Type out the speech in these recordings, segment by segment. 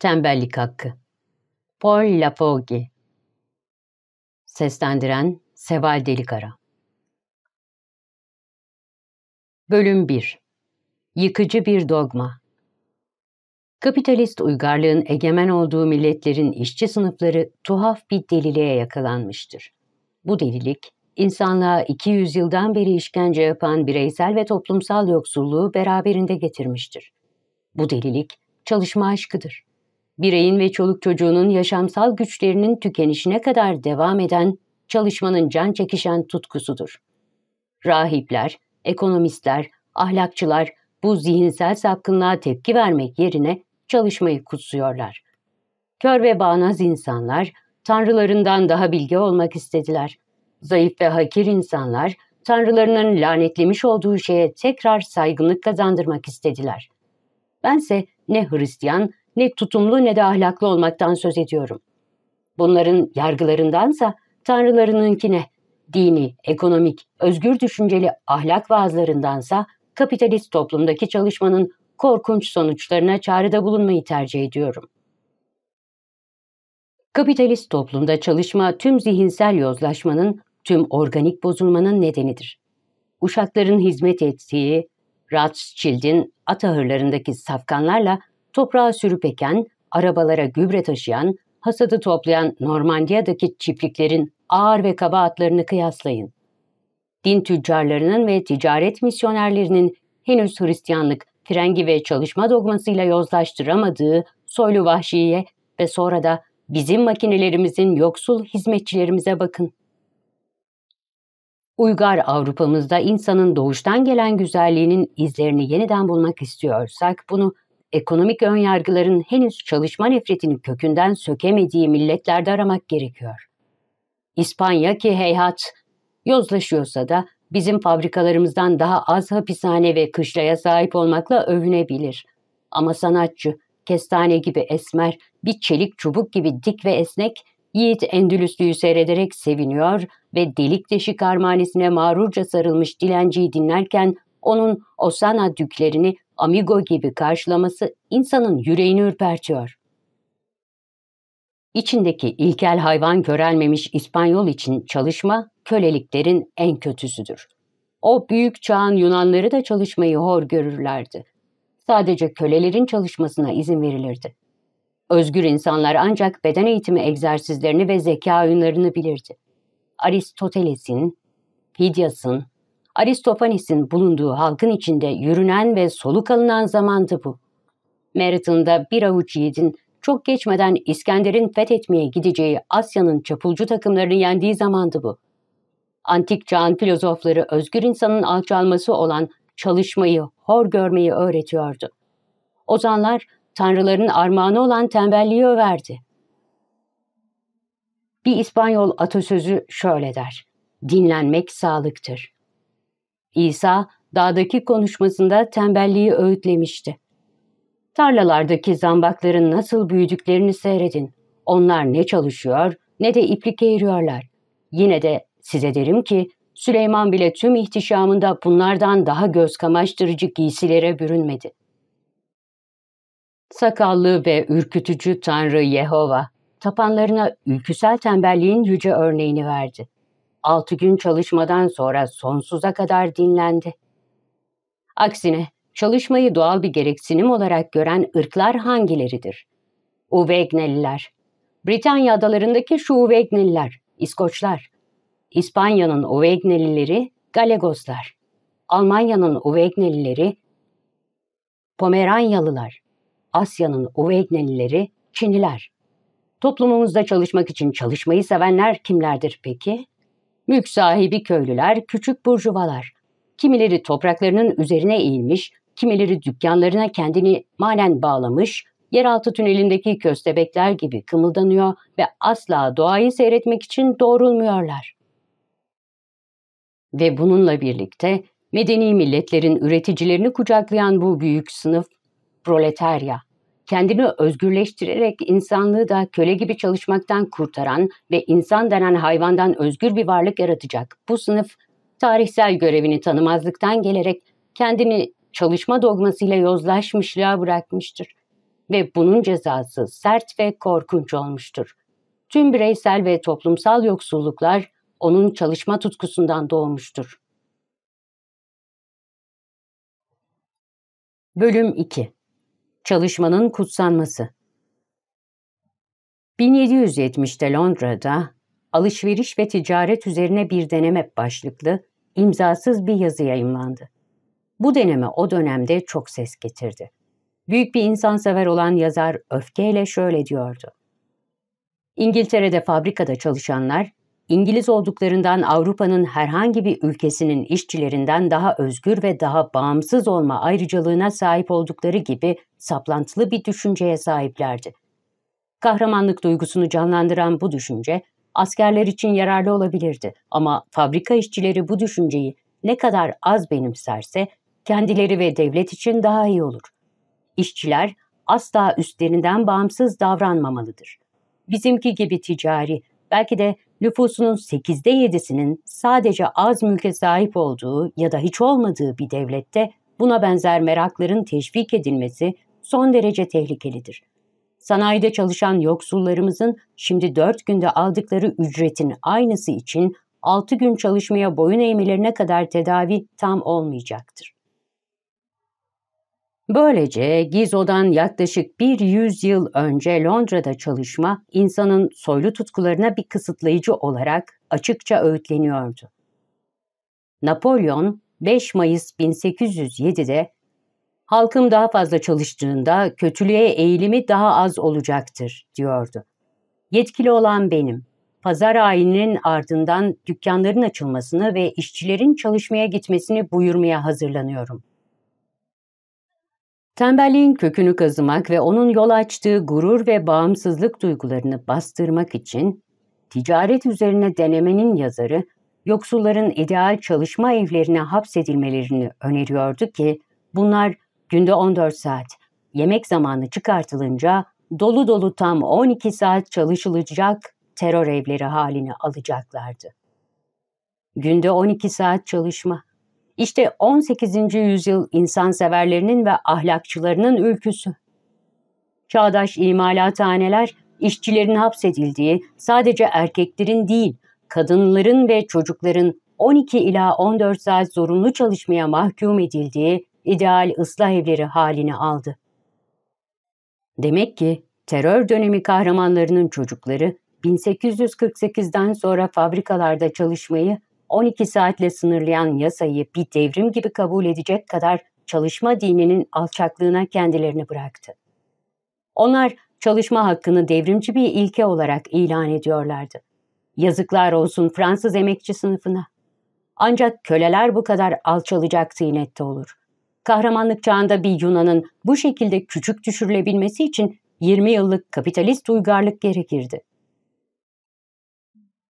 Tembellik Hakkı Paul Lafogi Seslendiren Seval Delikara Bölüm 1 Yıkıcı Bir Dogma Kapitalist uygarlığın egemen olduğu milletlerin işçi sınıfları tuhaf bir deliliğe yakalanmıştır. Bu delilik, insanlığa 200 yıldan beri işkence yapan bireysel ve toplumsal yoksulluğu beraberinde getirmiştir. Bu delilik, çalışma aşkıdır bireyin ve çoluk çocuğunun yaşamsal güçlerinin tükenişine kadar devam eden çalışmanın can çekişen tutkusudur. Rahipler, ekonomistler, ahlakçılar bu zihinsel sapkınlığa tepki vermek yerine çalışmayı kutsuyorlar. Kör ve bağnaz insanlar tanrılarından daha bilge olmak istediler. Zayıf ve hakir insanlar tanrılarının lanetlemiş olduğu şeye tekrar saygınlık kazandırmak istediler. Bense ne Hristiyan ne tutumlu ne de ahlaklı olmaktan söz ediyorum. Bunların yargılarındansa tanrılarınınkine, dini, ekonomik, özgür düşünceli ahlak vaazlarındansa kapitalist toplumdaki çalışmanın korkunç sonuçlarına çağrıda bulunmayı tercih ediyorum. Kapitalist toplumda çalışma tüm zihinsel yozlaşmanın, tüm organik bozulmanın nedenidir. Uşakların hizmet ettiği, Rothschild'in at ahırlarındaki safkanlarla toprağa sürüp eken, arabalara gübre taşıyan, hasadı toplayan Normandiya'daki çiftliklerin ağır ve kaba atlarını kıyaslayın. Din tüccarlarının ve ticaret misyonerlerinin henüz Hristiyanlık, frengi ve çalışma dogmasıyla yozlaştıramadığı soylu vahşiye ve sonra da bizim makinelerimizin yoksul hizmetçilerimize bakın. Uygar Avrupa'mızda insanın doğuştan gelen güzelliğinin izlerini yeniden bulmak istiyorsak bunu ekonomik önyargıların henüz çalışma nefretini kökünden sökemediği milletlerde aramak gerekiyor. İspanya ki heyhat, yozlaşıyorsa da bizim fabrikalarımızdan daha az hapishane ve kışlaya sahip olmakla övünebilir. Ama sanatçı, kestane gibi esmer, bir çelik çubuk gibi dik ve esnek, Yiğit Endülüslü'yü seyrederek seviniyor ve delik deşik armanesine mağrurca sarılmış dilenciyi dinlerken onun Osana düklerini amigo gibi karşılaması insanın yüreğini ürpertiyor. İçindeki ilkel hayvan görelmemiş İspanyol için çalışma köleliklerin en kötüsüdür. O büyük çağın Yunanları da çalışmayı hor görürlerdi. Sadece kölelerin çalışmasına izin verilirdi. Özgür insanlar ancak beden eğitimi egzersizlerini ve zeka oyunlarını bilirdi. Aristoteles'in, Hidyas'ın, Aristofanis'in bulunduğu halkın içinde yürünen ve soluk alınan zamandı bu. Marathon'da bir avuç yiğidin çok geçmeden İskender'in fethetmeye gideceği Asya'nın çapulcu takımlarını yendiği zamandı bu. Antik çağın filozofları özgür insanın alçalması olan çalışmayı, hor görmeyi öğretiyordu. Ozanlar tanrıların armağanı olan tembelliği överdi. Bir İspanyol atasözü şöyle der. Dinlenmek sağlıktır. İsa dağdaki konuşmasında tembelliği öğütlemişti. Tarlalardaki zambakların nasıl büyüdüklerini seyredin. Onlar ne çalışıyor ne de iplik eğiriyorlar. Yine de size derim ki Süleyman bile tüm ihtişamında bunlardan daha göz kamaştırıcı giysilere bürünmedi. Sakallı ve ürkütücü Tanrı Yehova, tapanlarına ülküsel tembelliğin yüce örneğini verdi altı gün çalışmadan sonra sonsuza kadar dinlendi. Aksine çalışmayı doğal bir gereksinim olarak gören ırklar hangileridir? Uvegneliler, Britanya adalarındaki şu Uvegneliler, İskoçlar, İspanya'nın Uvegnelileri, Galegoslar, Almanya'nın Uvegnelileri, Pomeranyalılar, Asya'nın Uvegnelileri, Çinliler. Toplumumuzda çalışmak için çalışmayı sevenler kimlerdir peki? Mülk sahibi köylüler, küçük burjuvalar. Kimileri topraklarının üzerine eğilmiş, kimileri dükkanlarına kendini manen bağlamış, yeraltı tünelindeki köstebekler gibi kımıldanıyor ve asla doğayı seyretmek için doğrulmuyorlar. Ve bununla birlikte medeni milletlerin üreticilerini kucaklayan bu büyük sınıf proletarya kendini özgürleştirerek insanlığı da köle gibi çalışmaktan kurtaran ve insan denen hayvandan özgür bir varlık yaratacak bu sınıf tarihsel görevini tanımazlıktan gelerek kendini çalışma dogmasıyla yozlaşmışlığa bırakmıştır ve bunun cezası sert ve korkunç olmuştur. Tüm bireysel ve toplumsal yoksulluklar onun çalışma tutkusundan doğmuştur. Bölüm 2 Çalışmanın kutsanması 1770'te Londra'da alışveriş ve ticaret üzerine bir deneme başlıklı imzasız bir yazı yayımlandı. Bu deneme o dönemde çok ses getirdi. Büyük bir insansever olan yazar öfkeyle şöyle diyordu. İngiltere'de fabrikada çalışanlar İngiliz olduklarından Avrupa'nın herhangi bir ülkesinin işçilerinden daha özgür ve daha bağımsız olma ayrıcalığına sahip oldukları gibi saplantılı bir düşünceye sahiplerdi. Kahramanlık duygusunu canlandıran bu düşünce askerler için yararlı olabilirdi ama fabrika işçileri bu düşünceyi ne kadar az benimserse kendileri ve devlet için daha iyi olur. İşçiler asla üstlerinden bağımsız davranmamalıdır. Bizimki gibi ticari, belki de nüfusunun 8'de 7'sinin sadece az mülke sahip olduğu ya da hiç olmadığı bir devlette buna benzer merakların teşvik edilmesi son derece tehlikelidir. Sanayide çalışan yoksullarımızın şimdi 4 günde aldıkları ücretin aynısı için 6 gün çalışmaya boyun eğmelerine kadar tedavi tam olmayacaktır. Böylece Gizo'dan yaklaşık bir yüzyıl önce Londra'da çalışma insanın soylu tutkularına bir kısıtlayıcı olarak açıkça öğütleniyordu. Napolyon 5 Mayıs 1807'de halkım daha fazla çalıştığında kötülüğe eğilimi daha az olacaktır diyordu. Yetkili olan benim. Pazar ayininin ardından dükkanların açılmasını ve işçilerin çalışmaya gitmesini buyurmaya hazırlanıyorum. Tembelliğin kökünü kazımak ve onun yol açtığı gurur ve bağımsızlık duygularını bastırmak için ticaret üzerine denemenin yazarı yoksulların ideal çalışma evlerine hapsedilmelerini öneriyordu ki bunlar günde 14 saat, yemek zamanı çıkartılınca dolu dolu tam 12 saat çalışılacak terör evleri haline alacaklardı. Günde 12 saat çalışma. İşte 18. yüzyıl insanseverlerinin ve ahlakçılarının ülküsü. Çağdaş imalathaneler işçilerin hapsedildiği sadece erkeklerin değil, kadınların ve çocukların 12 ila 14 saat zorunlu çalışmaya mahkum edildiği ideal ıslah evleri halini aldı. Demek ki terör dönemi kahramanlarının çocukları 1848'den sonra fabrikalarda çalışmayı 12 saatle sınırlayan yasayı bir devrim gibi kabul edecek kadar çalışma dininin alçaklığına kendilerini bıraktı. Onlar çalışma hakkını devrimci bir ilke olarak ilan ediyorlardı. Yazıklar olsun Fransız emekçi sınıfına. Ancak köleler bu kadar alçalacak ziynette olur. Kahramanlık çağında bir Yunan'ın bu şekilde küçük düşürülebilmesi için 20 yıllık kapitalist uygarlık gerekirdi.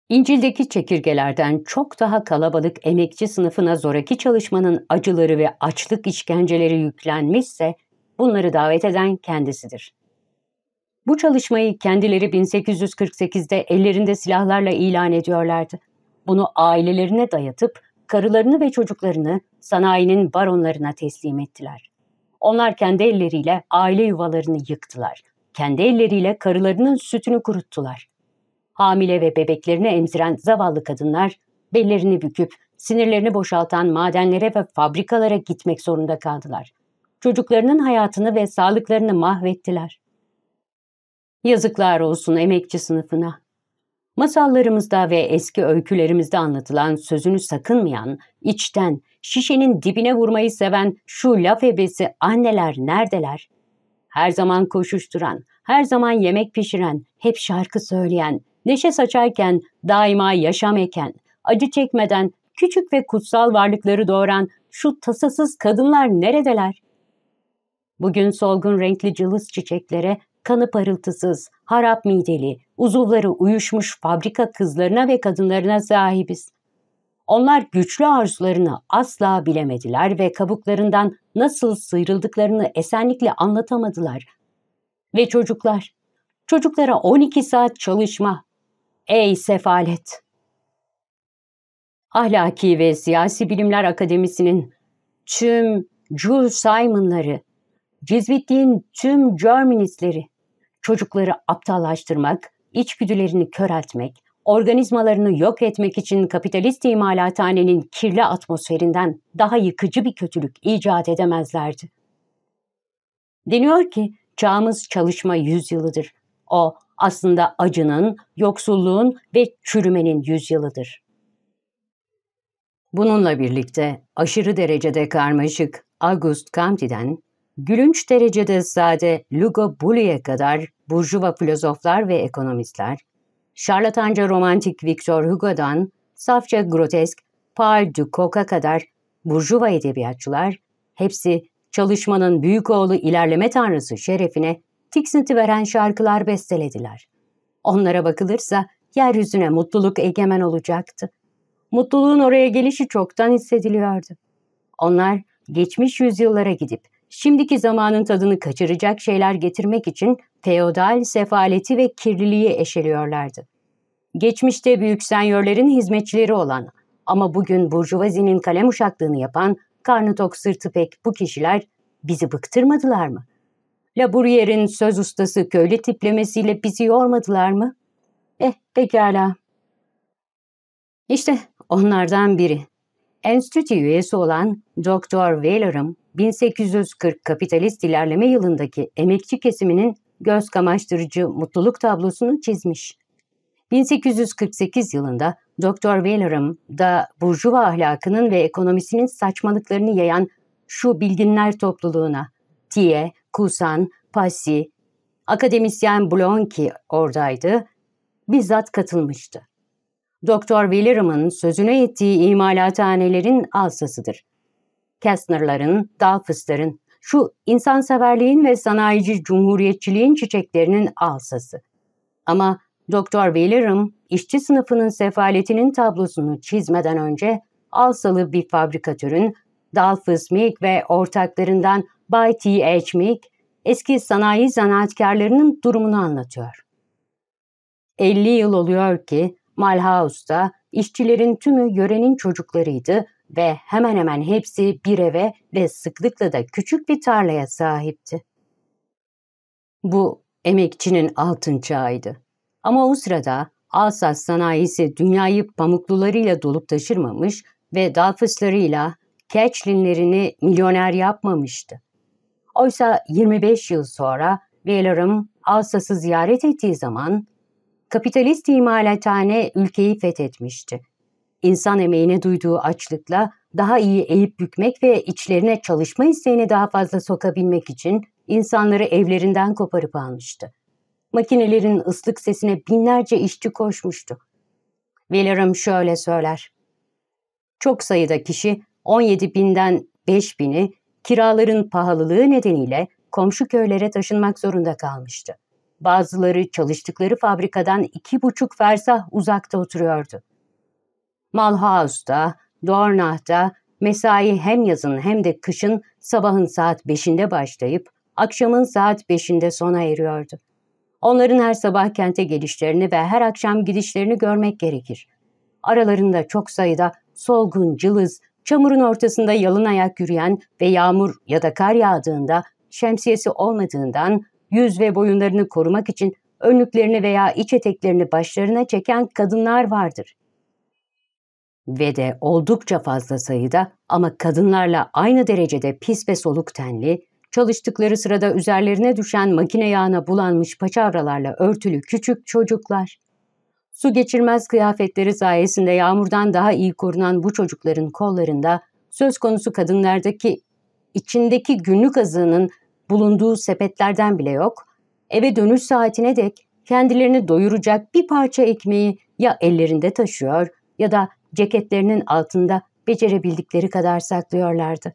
İncil'deki çekirgelerden çok daha kalabalık emekçi sınıfına zoraki çalışmanın acıları ve açlık işkenceleri yüklenmişse bunları davet eden kendisidir. Bu çalışmayı kendileri 1848'de ellerinde silahlarla ilan ediyorlardı. Bunu ailelerine dayatıp karılarını ve çocuklarını sanayinin baronlarına teslim ettiler. Onlar kendi elleriyle aile yuvalarını yıktılar. Kendi elleriyle karılarının sütünü kuruttular hamile ve bebeklerini emziren zavallı kadınlar bellerini büküp sinirlerini boşaltan madenlere ve fabrikalara gitmek zorunda kaldılar. Çocuklarının hayatını ve sağlıklarını mahvettiler. Yazıklar olsun emekçi sınıfına. Masallarımızda ve eski öykülerimizde anlatılan sözünü sakınmayan, içten, şişenin dibine vurmayı seven şu laf ebesi anneler neredeler? Her zaman koşuşturan, her zaman yemek pişiren, hep şarkı söyleyen, neşe saçarken, daima yaşam eken, acı çekmeden küçük ve kutsal varlıkları doğuran şu tasasız kadınlar neredeler? Bugün solgun renkli cılız çiçeklere, kanı parıltısız, harap mideli, uzuvları uyuşmuş fabrika kızlarına ve kadınlarına sahibiz. Onlar güçlü arzularını asla bilemediler ve kabuklarından nasıl sıyrıldıklarını esenlikle anlatamadılar. Ve çocuklar, çocuklara 12 saat çalışma, Ey sefalet! Ahlaki ve Siyasi Bilimler Akademisi'nin tüm Jules Simon'ları, Cizvitliğin tüm Germanist'leri, çocukları aptallaştırmak, içgüdülerini köreltmek, organizmalarını yok etmek için kapitalist imalathanenin kirli atmosferinden daha yıkıcı bir kötülük icat edemezlerdi. Deniyor ki çağımız çalışma yüzyılıdır. O aslında acının, yoksulluğun ve çürümenin yüzyılıdır. Bununla birlikte aşırı derecede karmaşık August Comte'den gülünç derecede sade Lugo Bulli'ye kadar burjuva filozoflar ve ekonomistler, şarlatanca romantik Victor Hugo'dan safça grotesk Paul Ducoc'a kadar burjuva edebiyatçılar hepsi çalışmanın büyük oğlu ilerleme tanrısı şerefine tiksinti veren şarkılar bestelediler. Onlara bakılırsa yeryüzüne mutluluk egemen olacaktı. Mutluluğun oraya gelişi çoktan hissediliyordu. Onlar geçmiş yüzyıllara gidip şimdiki zamanın tadını kaçıracak şeyler getirmek için feodal sefaleti ve kirliliği eşeliyorlardı. Geçmişte büyük senyörlerin hizmetçileri olan ama bugün burjuvazinin kalem uşaklığını yapan karnı tok sırtı pek bu kişiler bizi bıktırmadılar mı?'' Laburiyer'in söz ustası köylü tiplemesiyle bizi yormadılar mı? Eh pekala. İşte onlardan biri. Enstitü üyesi olan Dr. Wehler'ım 1840 kapitalist ilerleme yılındaki emekçi kesiminin göz kamaştırıcı mutluluk tablosunu çizmiş. 1848 yılında Dr. Wehler'ım da burjuva ahlakının ve ekonomisinin saçmalıklarını yayan şu bilginler topluluğuna, Thiers, Kusan, Passi, akademisyen Blonki oradaydı, bizzat katılmıştı. Doktor William'ın sözüne ettiği imalathanelerin alsasıdır. Kestner'ların, Dalfıs'ların, şu insanseverliğin ve sanayici cumhuriyetçiliğin çiçeklerinin alsası. Ama Doktor William, işçi sınıfının sefaletinin tablosunu çizmeden önce Alsalı bir fabrikatörün Dalfız Meek ve ortaklarından Bay T. H. Mick, eski sanayi zanaatkarlarının durumunu anlatıyor. 50 yıl oluyor ki Malhausta işçilerin tümü yörenin çocuklarıydı ve hemen hemen hepsi bir eve ve sıklıkla da küçük bir tarlaya sahipti. Bu emekçinin altın çağıydı. Ama o sırada Alsas sanayisi dünyayı pamuklularıyla dolup taşırmamış ve Dalfıslarıyla Keçlinlerini milyoner yapmamıştı. Oysa 25 yıl sonra Wheeler'ım Alsas'ı ziyaret ettiği zaman kapitalist imalathane ülkeyi fethetmişti. İnsan emeğine duyduğu açlıkla daha iyi eğip bükmek ve içlerine çalışma isteğini daha fazla sokabilmek için insanları evlerinden koparıp almıştı. Makinelerin ıslık sesine binlerce işçi koşmuştu. Willerim şöyle söyler. Çok sayıda kişi 17 binden 5 bini kiraların pahalılığı nedeniyle komşu köylere taşınmak zorunda kalmıştı. Bazıları çalıştıkları fabrikadan iki buçuk fersah uzakta oturuyordu. Malhaus'ta, Dornach'ta mesai hem yazın hem de kışın sabahın saat beşinde başlayıp akşamın saat beşinde sona eriyordu. Onların her sabah kente gelişlerini ve her akşam gidişlerini görmek gerekir. Aralarında çok sayıda solgun, cılız, Çamurun ortasında yalın ayak yürüyen ve yağmur ya da kar yağdığında şemsiyesi olmadığından yüz ve boyunlarını korumak için önlüklerini veya iç eteklerini başlarına çeken kadınlar vardır. Ve de oldukça fazla sayıda ama kadınlarla aynı derecede pis ve soluk tenli, çalıştıkları sırada üzerlerine düşen makine yağına bulanmış paçavralarla örtülü küçük çocuklar. Su geçirmez kıyafetleri sayesinde yağmurdan daha iyi korunan bu çocukların kollarında söz konusu kadınlardaki içindeki günlük azığının bulunduğu sepetlerden bile yok, eve dönüş saatine dek kendilerini doyuracak bir parça ekmeği ya ellerinde taşıyor ya da ceketlerinin altında becerebildikleri kadar saklıyorlardı.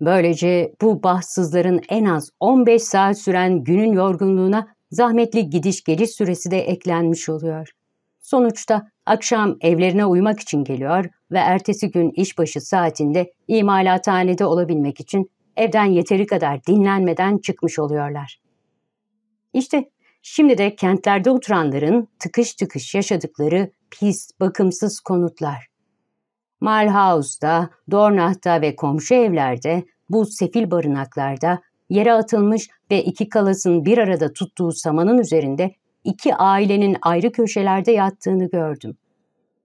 Böylece bu bahtsızların en az 15 saat süren günün yorgunluğuna Zahmetli gidiş geliş süresi de eklenmiş oluyor. Sonuçta akşam evlerine uyumak için geliyor ve ertesi gün işbaşı saatinde imalathanede olabilmek için evden yeteri kadar dinlenmeden çıkmış oluyorlar. İşte şimdi de kentlerde oturanların tıkış tıkış yaşadıkları pis, bakımsız konutlar. Malhaus'ta, Dornach'ta ve komşu evlerde, bu sefil barınaklarda yere atılmış ve iki kalasın bir arada tuttuğu samanın üzerinde iki ailenin ayrı köşelerde yattığını gördüm.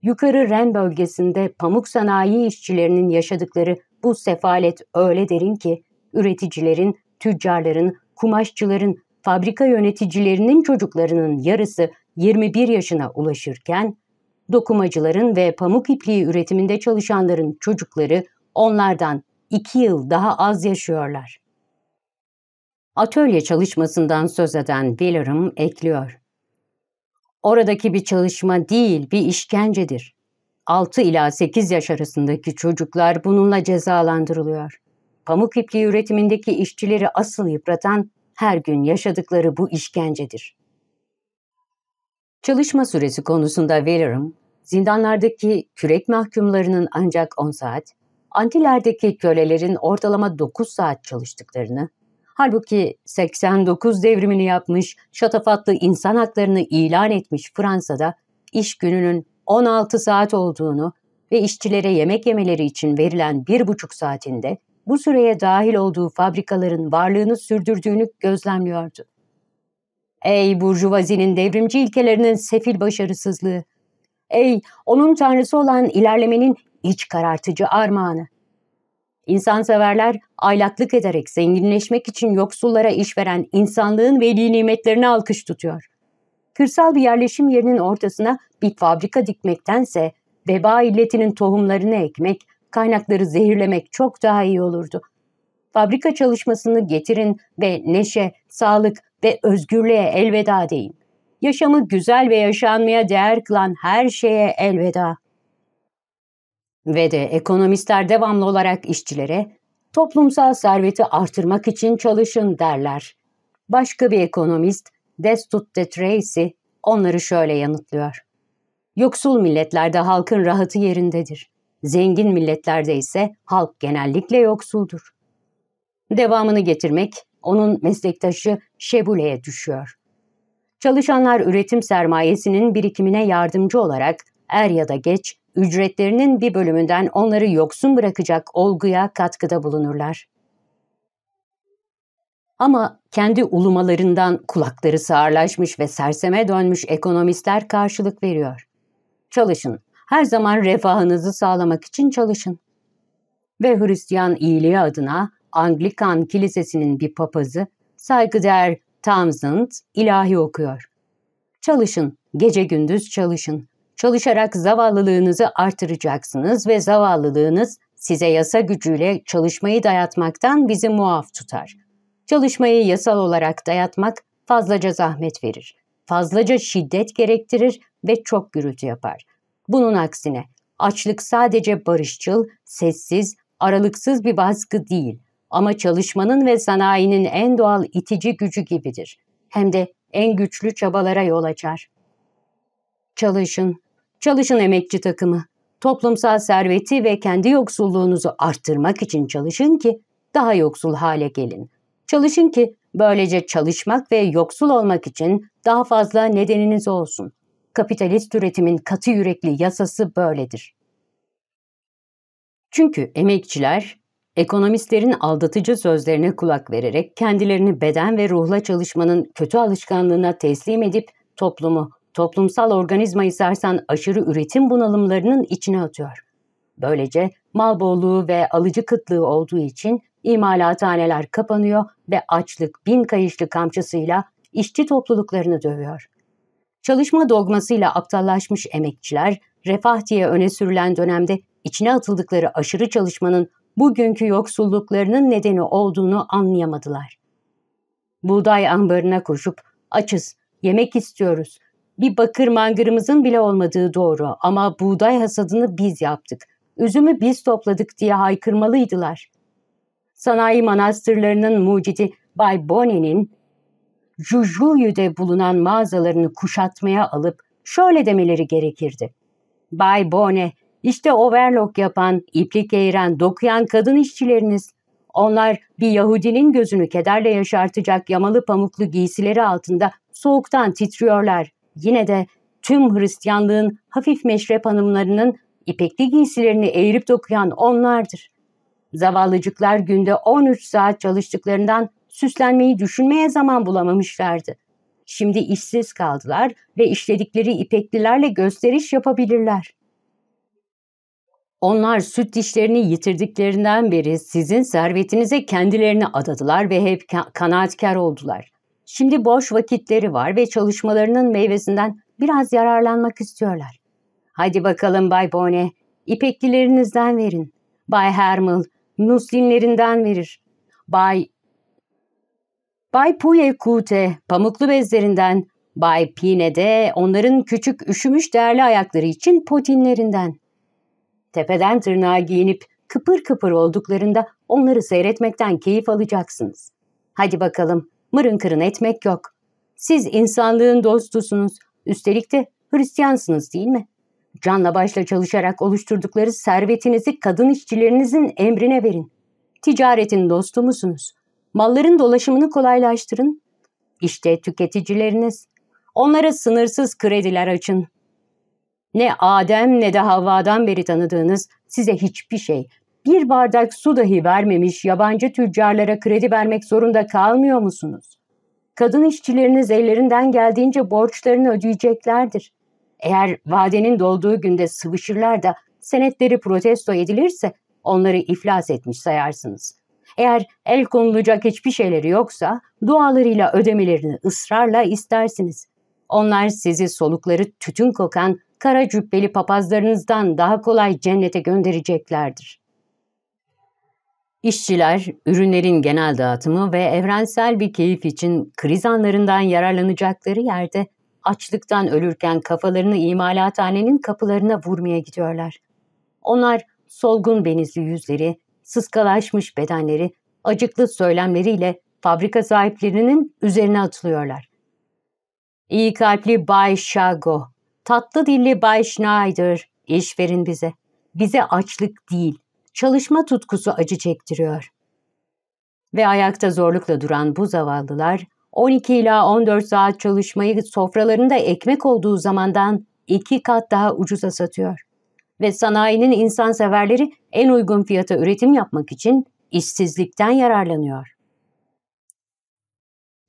Yukarı Ren bölgesinde pamuk sanayi işçilerinin yaşadıkları bu sefalet öyle derin ki üreticilerin, tüccarların, kumaşçıların, fabrika yöneticilerinin çocuklarının yarısı 21 yaşına ulaşırken dokumacıların ve pamuk ipliği üretiminde çalışanların çocukları onlardan 2 yıl daha az yaşıyorlar atölye çalışmasından söz eden Willerum ekliyor. Oradaki bir çalışma değil bir işkencedir. 6 ila 8 yaş arasındaki çocuklar bununla cezalandırılıyor. Pamuk ipliği üretimindeki işçileri asıl yıpratan her gün yaşadıkları bu işkencedir. Çalışma süresi konusunda Willerum, zindanlardaki kürek mahkumlarının ancak 10 saat, Antiller'deki kölelerin ortalama 9 saat çalıştıklarını, Halbuki 89 devrimini yapmış, şatafatlı insan haklarını ilan etmiş Fransa'da iş gününün 16 saat olduğunu ve işçilere yemek yemeleri için verilen bir buçuk saatinde bu süreye dahil olduğu fabrikaların varlığını sürdürdüğünü gözlemliyordu. Ey Burjuvazi'nin devrimci ilkelerinin sefil başarısızlığı! Ey onun tanrısı olan ilerlemenin iç karartıcı armağanı! İnsanseverler aylaklık ederek zenginleşmek için yoksullara iş veren insanlığın veli nimetlerini alkış tutuyor. Kırsal bir yerleşim yerinin ortasına bir fabrika dikmektense veba illetinin tohumlarını ekmek, kaynakları zehirlemek çok daha iyi olurdu. Fabrika çalışmasını getirin ve neşe, sağlık ve özgürlüğe elveda deyin. Yaşamı güzel ve yaşanmaya değer kılan her şeye elveda. Ve de ekonomistler devamlı olarak işçilere toplumsal serveti artırmak için çalışın derler. Başka bir ekonomist Destut de Tracy onları şöyle yanıtlıyor. Yoksul milletlerde halkın rahatı yerindedir. Zengin milletlerde ise halk genellikle yoksuldur. Devamını getirmek onun meslektaşı Şebule'ye düşüyor. Çalışanlar üretim sermayesinin birikimine yardımcı olarak er ya da geç ücretlerinin bir bölümünden onları yoksun bırakacak olguya katkıda bulunurlar. Ama kendi ulumalarından kulakları sağırlaşmış ve serseme dönmüş ekonomistler karşılık veriyor. Çalışın, her zaman refahınızı sağlamak için çalışın. Ve Hristiyan iyiliği adına Anglikan Kilisesi'nin bir papazı saygıdeğer Townsend ilahi okuyor. Çalışın, gece gündüz çalışın. Çalışarak zavallılığınızı artıracaksınız ve zavallılığınız size yasa gücüyle çalışmayı dayatmaktan bizi muaf tutar. Çalışmayı yasal olarak dayatmak fazlaca zahmet verir, fazlaca şiddet gerektirir ve çok gürültü yapar. Bunun aksine açlık sadece barışçıl, sessiz, aralıksız bir baskı değil ama çalışmanın ve sanayinin en doğal itici gücü gibidir. Hem de en güçlü çabalara yol açar. Çalışın. Çalışın emekçi takımı. Toplumsal serveti ve kendi yoksulluğunuzu arttırmak için çalışın ki daha yoksul hale gelin. Çalışın ki böylece çalışmak ve yoksul olmak için daha fazla nedeniniz olsun. Kapitalist üretimin katı yürekli yasası böyledir. Çünkü emekçiler ekonomistlerin aldatıcı sözlerine kulak vererek kendilerini beden ve ruhla çalışmanın kötü alışkanlığına teslim edip toplumu toplumsal organizmayı sarsan aşırı üretim bunalımlarının içine atıyor. Böylece mal bolluğu ve alıcı kıtlığı olduğu için imalathaneler kapanıyor ve açlık bin kayışlı kamçısıyla işçi topluluklarını dövüyor. Çalışma dogmasıyla aptallaşmış emekçiler, refah diye öne sürülen dönemde içine atıldıkları aşırı çalışmanın bugünkü yoksulluklarının nedeni olduğunu anlayamadılar. Buğday ambarına koşup açız, yemek istiyoruz, bir bakır mangırımızın bile olmadığı doğru ama buğday hasadını biz yaptık. Üzümü biz topladık diye haykırmalıydılar. Sanayi manastırlarının mucidi Bay Bonney'nin Jujuyu'de bulunan mağazalarını kuşatmaya alıp şöyle demeleri gerekirdi. Bay Bone, işte overlock yapan, iplik eğiren, dokuyan kadın işçileriniz. Onlar bir Yahudinin gözünü kederle yaşartacak yamalı pamuklu giysileri altında soğuktan titriyorlar yine de tüm Hristiyanlığın hafif meşrep hanımlarının ipekli giysilerini eğirip dokuyan onlardır. Zavallıcıklar günde 13 saat çalıştıklarından süslenmeyi düşünmeye zaman bulamamışlardı. Şimdi işsiz kaldılar ve işledikleri ipeklilerle gösteriş yapabilirler. Onlar süt dişlerini yitirdiklerinden beri sizin servetinize kendilerini adadılar ve hep kanaatkar oldular. Şimdi boş vakitleri var ve çalışmalarının meyvesinden biraz yararlanmak istiyorlar. Hadi bakalım Bay Bone, ipeklilerinizden verin. Bay Hermel, nuslinlerinden verir. Bay... Bay Puye Kute, pamuklu bezlerinden. Bay Pine de onların küçük üşümüş değerli ayakları için potinlerinden. Tepeden tırnağa giyinip kıpır kıpır olduklarında onları seyretmekten keyif alacaksınız. Hadi bakalım Mırın kırın etmek yok. Siz insanlığın dostusunuz. Üstelik de Hristiyansınız değil mi? Canla başla çalışarak oluşturdukları servetinizi kadın işçilerinizin emrine verin. Ticaretin dostu musunuz? Malların dolaşımını kolaylaştırın. İşte tüketicileriniz. Onlara sınırsız krediler açın. Ne Adem ne de Havva'dan beri tanıdığınız size hiçbir şey, bir bardak su dahi vermemiş yabancı tüccarlara kredi vermek zorunda kalmıyor musunuz? Kadın işçileriniz ellerinden geldiğince borçlarını ödeyeceklerdir. Eğer vadenin dolduğu günde sıvışırlar da senetleri protesto edilirse onları iflas etmiş sayarsınız. Eğer el konulacak hiçbir şeyleri yoksa dualarıyla ödemelerini ısrarla istersiniz. Onlar sizi solukları tütün kokan kara cübbeli papazlarınızdan daha kolay cennete göndereceklerdir. İşçiler, ürünlerin genel dağıtımı ve evrensel bir keyif için kriz anlarından yararlanacakları yerde açlıktan ölürken kafalarını imalathanenin kapılarına vurmaya gidiyorlar. Onlar solgun benizli yüzleri, sıskalaşmış bedenleri, acıklı söylemleriyle fabrika sahiplerinin üzerine atılıyorlar. İyi kalpli Bay Shago, tatlı dilli Bay Schneider, iş verin bize. Bize açlık değil, çalışma tutkusu acı çektiriyor. Ve ayakta zorlukla duran bu zavallılar 12 ila 14 saat çalışmayı sofralarında ekmek olduğu zamandan iki kat daha ucuza satıyor. Ve sanayinin insanseverleri en uygun fiyata üretim yapmak için işsizlikten yararlanıyor.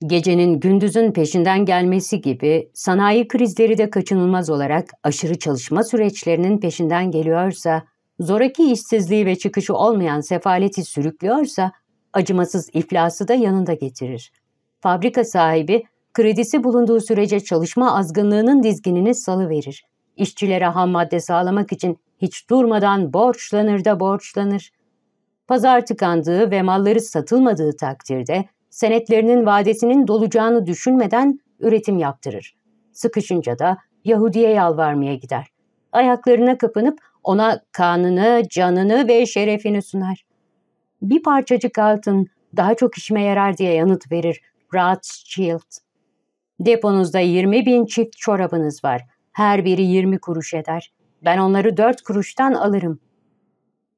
Gecenin gündüzün peşinden gelmesi gibi sanayi krizleri de kaçınılmaz olarak aşırı çalışma süreçlerinin peşinden geliyorsa zoraki işsizliği ve çıkışı olmayan sefaleti sürüklüyorsa acımasız iflası da yanında getirir. Fabrika sahibi kredisi bulunduğu sürece çalışma azgınlığının dizginini salıverir. İşçilere ham madde sağlamak için hiç durmadan borçlanır da borçlanır. Pazar tıkandığı ve malları satılmadığı takdirde senetlerinin vadesinin dolacağını düşünmeden üretim yaptırır. Sıkışınca da Yahudi'ye yalvarmaya gider. Ayaklarına kapanıp ona kanını, canını ve şerefini sunar. Bir parçacık altın daha çok işime yarar diye yanıt verir Rothschild. Deponuzda 20 bin çift çorabınız var. Her biri 20 kuruş eder. Ben onları 4 kuruştan alırım.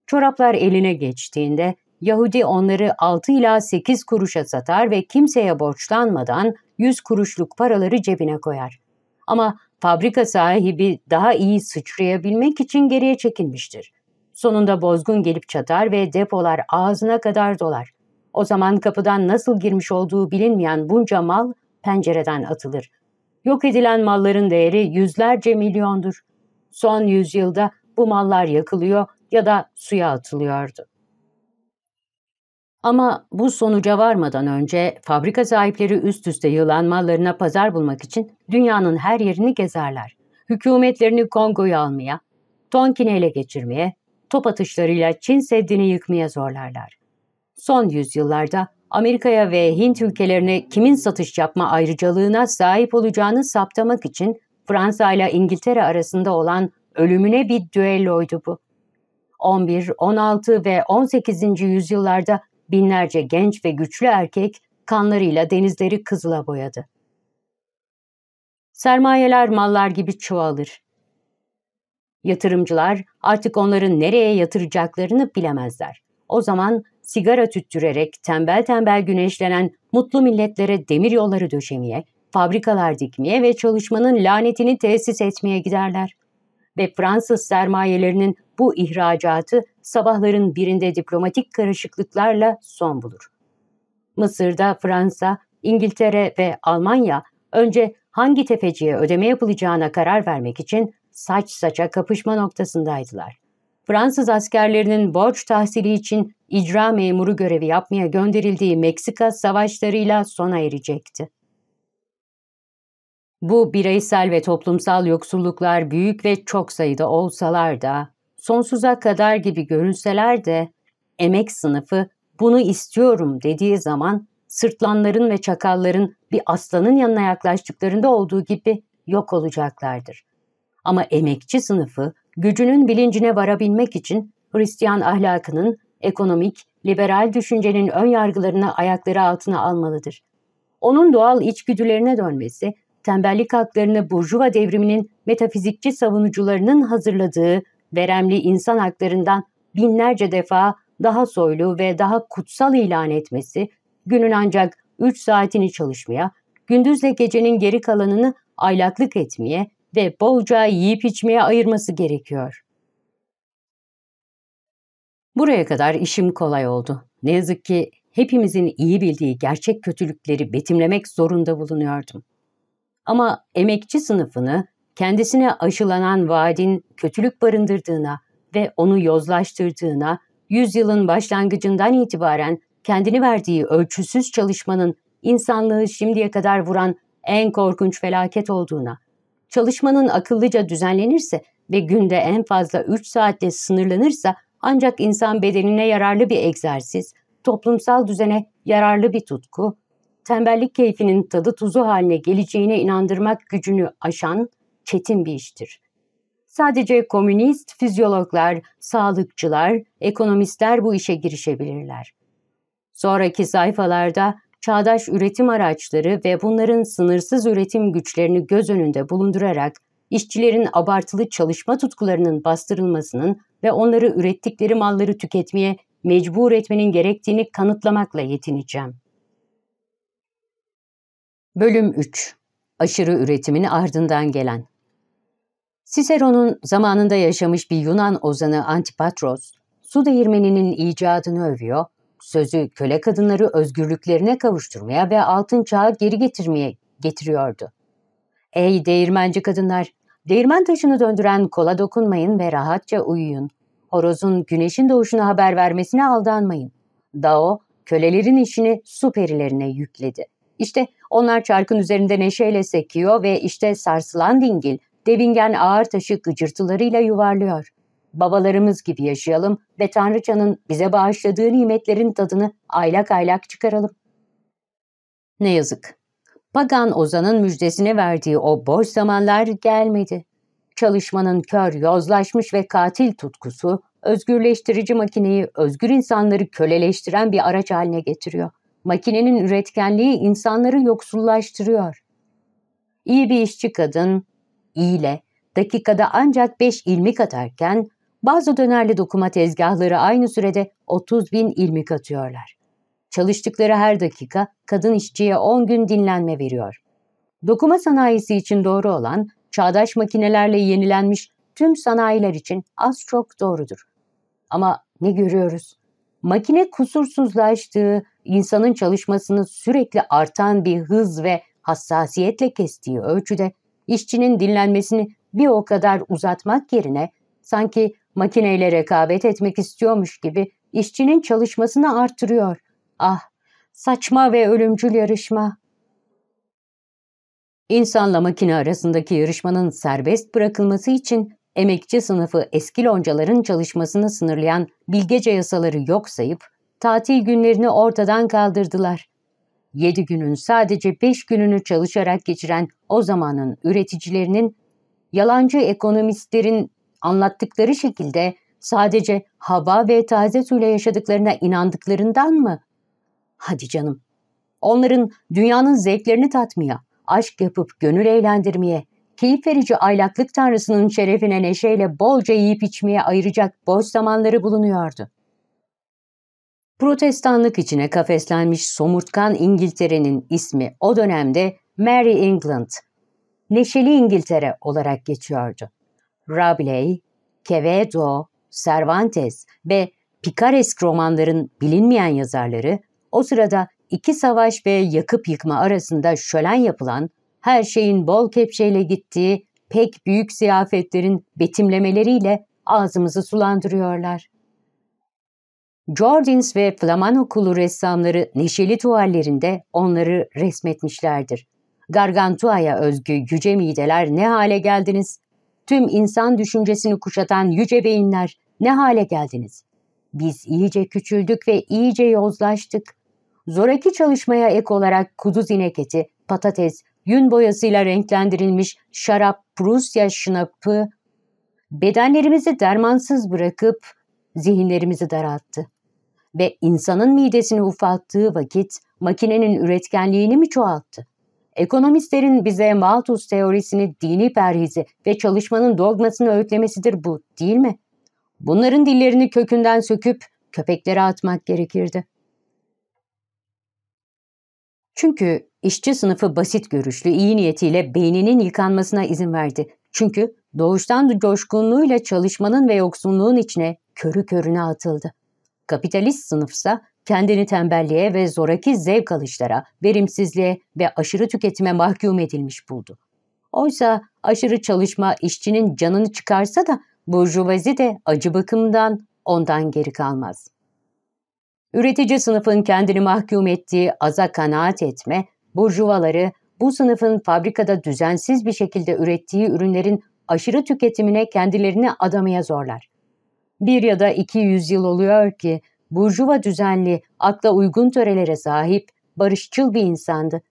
Çoraplar eline geçtiğinde Yahudi onları 6 ila 8 kuruşa satar ve kimseye borçlanmadan 100 kuruşluk paraları cebine koyar. Ama fabrika sahibi daha iyi sıçrayabilmek için geriye çekilmiştir. Sonunda bozgun gelip çatar ve depolar ağzına kadar dolar. O zaman kapıdan nasıl girmiş olduğu bilinmeyen bunca mal pencereden atılır. Yok edilen malların değeri yüzlerce milyondur. Son yüzyılda bu mallar yakılıyor ya da suya atılıyordu. Ama bu sonuca varmadan önce fabrika sahipleri üst üste yığılan mallarına pazar bulmak için dünyanın her yerini gezerler. Hükümetlerini Kongo'yu almaya, Tonkin'i ele geçirmeye, top atışlarıyla Çin Seddi'ni yıkmaya zorlarlar. Son yüzyıllarda Amerika'ya ve Hint ülkelerine kimin satış yapma ayrıcalığına sahip olacağını saptamak için Fransa ile İngiltere arasında olan ölümüne bir düelloydu bu. 11, 16 ve 18. yüzyıllarda binlerce genç ve güçlü erkek kanlarıyla denizleri kızıla boyadı. Sermayeler mallar gibi çoğalır. Yatırımcılar artık onların nereye yatıracaklarını bilemezler. O zaman sigara tüttürerek tembel tembel güneşlenen mutlu milletlere demir yolları döşemeye, fabrikalar dikmeye ve çalışmanın lanetini tesis etmeye giderler. Ve Fransız sermayelerinin bu ihracatı sabahların birinde diplomatik karışıklıklarla son bulur. Mısır'da Fransa, İngiltere ve Almanya önce hangi tefeciye ödeme yapılacağına karar vermek için saç saça kapışma noktasındaydılar. Fransız askerlerinin borç tahsili için icra memuru görevi yapmaya gönderildiği Meksika savaşlarıyla sona erecekti. Bu bireysel ve toplumsal yoksulluklar büyük ve çok sayıda olsalar da sonsuza kadar gibi görünseler de emek sınıfı bunu istiyorum dediği zaman sırtlanların ve çakalların bir aslanın yanına yaklaştıklarında olduğu gibi yok olacaklardır. Ama emekçi sınıfı gücünün bilincine varabilmek için Hristiyan ahlakının, ekonomik, liberal düşüncenin ön yargılarını ayakları altına almalıdır. Onun doğal içgüdülerine dönmesi, tembellik haklarını Burjuva devriminin metafizikçi savunucularının hazırladığı veremli insan haklarından binlerce defa daha soylu ve daha kutsal ilan etmesi, günün ancak 3 saatini çalışmaya, gündüzle gecenin geri kalanını aylaklık etmeye ve bolca yiyip içmeye ayırması gerekiyor. Buraya kadar işim kolay oldu. Ne yazık ki hepimizin iyi bildiği gerçek kötülükleri betimlemek zorunda bulunuyordum. Ama emekçi sınıfını kendisine aşılanan vaadin kötülük barındırdığına ve onu yozlaştırdığına, yüzyılın başlangıcından itibaren kendini verdiği ölçüsüz çalışmanın insanlığı şimdiye kadar vuran en korkunç felaket olduğuna, çalışmanın akıllıca düzenlenirse ve günde en fazla 3 saatte sınırlanırsa ancak insan bedenine yararlı bir egzersiz, toplumsal düzene yararlı bir tutku, tembellik keyfinin tadı tuzu haline geleceğine inandırmak gücünü aşan çetin bir iştir. Sadece komünist, fizyologlar, sağlıkçılar, ekonomistler bu işe girişebilirler. Sonraki sayfalarda çağdaş üretim araçları ve bunların sınırsız üretim güçlerini göz önünde bulundurarak işçilerin abartılı çalışma tutkularının bastırılmasının ve onları ürettikleri malları tüketmeye mecbur etmenin gerektiğini kanıtlamakla yetineceğim. Bölüm 3 Aşırı üretimin ardından gelen Sisero'nun zamanında yaşamış bir Yunan ozanı Antipatros, su değirmeninin icadını övüyor, sözü köle kadınları özgürlüklerine kavuşturmaya ve altın çağı geri getirmeye getiriyordu. Ey değirmenci kadınlar, değirmen taşını döndüren kola dokunmayın ve rahatça uyuyun. Horozun güneşin doğuşuna haber vermesine aldanmayın. Dao, kölelerin işini su perilerine yükledi. İşte onlar çarkın üzerinde neşeyle sekiyor ve işte sarsılan dingil devingen ağır taşı gıcırtılarıyla yuvarlıyor. Babalarımız gibi yaşayalım ve Tanrıçanın bize bağışladığı nimetlerin tadını aylak aylak çıkaralım. Ne yazık. Pagan Ozan'ın müjdesini verdiği o boş zamanlar gelmedi. Çalışmanın kör, yozlaşmış ve katil tutkusu, özgürleştirici makineyi özgür insanları köleleştiren bir araç haline getiriyor. Makinenin üretkenliği insanları yoksullaştırıyor. İyi bir işçi kadın, ile dakikada ancak 5 ilmik atarken bazı dönerli dokuma tezgahları aynı sürede 30 bin ilmik atıyorlar. Çalıştıkları her dakika kadın işçiye 10 gün dinlenme veriyor. Dokuma sanayisi için doğru olan çağdaş makinelerle yenilenmiş tüm sanayiler için az çok doğrudur. Ama ne görüyoruz? Makine kusursuzlaştığı, insanın çalışmasını sürekli artan bir hız ve hassasiyetle kestiği ölçüde işçinin dinlenmesini bir o kadar uzatmak yerine sanki makineyle rekabet etmek istiyormuş gibi işçinin çalışmasını artırıyor. Ah, saçma ve ölümcül yarışma. İnsanla makine arasındaki yarışmanın serbest bırakılması için emekçi sınıfı eski loncaların çalışmasını sınırlayan bilgece yasaları yok sayıp tatil günlerini ortadan kaldırdılar. 7 günün sadece 5 gününü çalışarak geçiren o zamanın üreticilerinin, yalancı ekonomistlerin anlattıkları şekilde sadece hava ve taze suyla yaşadıklarına inandıklarından mı? Hadi canım. Onların dünyanın zevklerini tatmaya, aşk yapıp gönül eğlendirmeye, keyif verici aylaklık tanrısının şerefine neşeyle bolca yiyip içmeye ayıracak boş zamanları bulunuyordu. Protestanlık içine kafeslenmiş somurtkan İngiltere'nin ismi o dönemde Mary England, Neşeli İngiltere olarak geçiyordu. Rabelais, Quevedo, Cervantes ve Picaresk romanların bilinmeyen yazarları o sırada iki savaş ve yakıp yıkma arasında şölen yapılan, her şeyin bol kepçeyle gittiği pek büyük ziyafetlerin betimlemeleriyle ağzımızı sulandırıyorlar. Jordins ve Flaman okulu ressamları neşeli tuvallerinde onları resmetmişlerdir. Gargantua'ya özgü yüce mideler ne hale geldiniz? Tüm insan düşüncesini kuşatan yüce beyinler ne hale geldiniz? Biz iyice küçüldük ve iyice yozlaştık. Zoraki çalışmaya ek olarak kuduz inek eti, patates, yün boyasıyla renklendirilmiş şarap, Prusya şınapı bedenlerimizi dermansız bırakıp zihinlerimizi daralttı ve insanın midesini ufalttığı vakit makinenin üretkenliğini mi çoğalttı? Ekonomistlerin bize Malthus teorisini dini perhizi ve çalışmanın dogmasını öğütlemesidir bu değil mi? Bunların dillerini kökünden söküp köpeklere atmak gerekirdi. Çünkü işçi sınıfı basit görüşlü iyi niyetiyle beyninin yıkanmasına izin verdi. Çünkü doğuştan coşkunluğuyla çalışmanın ve yoksunluğun içine körü körüne atıldı. Kapitalist sınıfsa kendini tembelliğe ve zoraki zevk alışlara, verimsizliğe ve aşırı tüketime mahkum edilmiş buldu. Oysa aşırı çalışma işçinin canını çıkarsa da burjuvazi de acı bakımdan ondan geri kalmaz. Üretici sınıfın kendini mahkum ettiği aza kanaat etme, burjuvaları bu sınıfın fabrikada düzensiz bir şekilde ürettiği ürünlerin aşırı tüketimine kendilerini adamaya zorlar. Bir ya da iki yüzyıl oluyor ki burjuva düzenli, akla uygun törelere sahip, barışçıl bir insandı.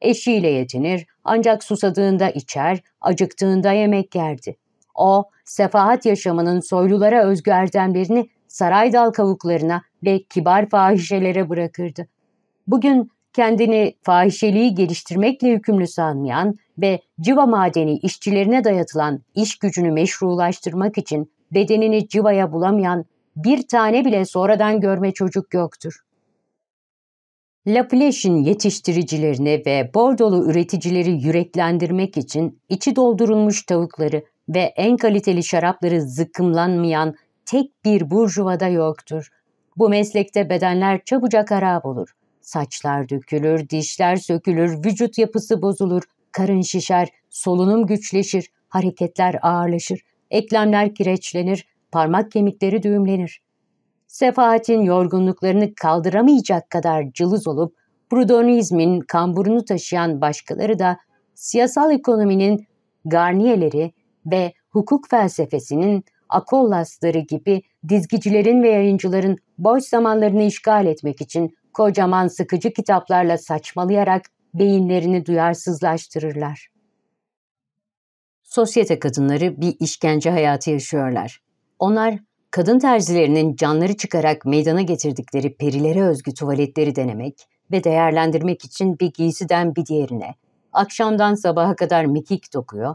Eşiyle yetinir, ancak susadığında içer, acıktığında yemek yerdi. O, sefahat yaşamının soylulara özgü erdemlerini saray dal kavuklarına ve kibar fahişelere bırakırdı. Bugün kendini fahişeliği geliştirmekle yükümlü sanmayan ve civa madeni işçilerine dayatılan iş gücünü meşrulaştırmak için bedenini civaya bulamayan bir tane bile sonradan görme çocuk yoktur. Laplace'in yetiştiricilerini ve bordolu üreticileri yüreklendirmek için içi doldurulmuş tavukları ve en kaliteli şarapları zıkkımlanmayan tek bir burjuvada yoktur. Bu meslekte bedenler çabucak harap olur. Saçlar dökülür, dişler sökülür, vücut yapısı bozulur, karın şişer, solunum güçleşir, hareketler ağırlaşır eklemler kireçlenir, parmak kemikleri düğümlenir. Sefahatin yorgunluklarını kaldıramayacak kadar cılız olup Proudhonizmin kamburunu taşıyan başkaları da siyasal ekonominin garniyeleri ve hukuk felsefesinin akollasları gibi dizgicilerin ve yayıncıların boş zamanlarını işgal etmek için kocaman sıkıcı kitaplarla saçmalayarak beyinlerini duyarsızlaştırırlar sosyete kadınları bir işkence hayatı yaşıyorlar. Onlar kadın terzilerinin canları çıkarak meydana getirdikleri perilere özgü tuvaletleri denemek ve değerlendirmek için bir giysiden bir diğerine, akşamdan sabaha kadar mekik dokuyor,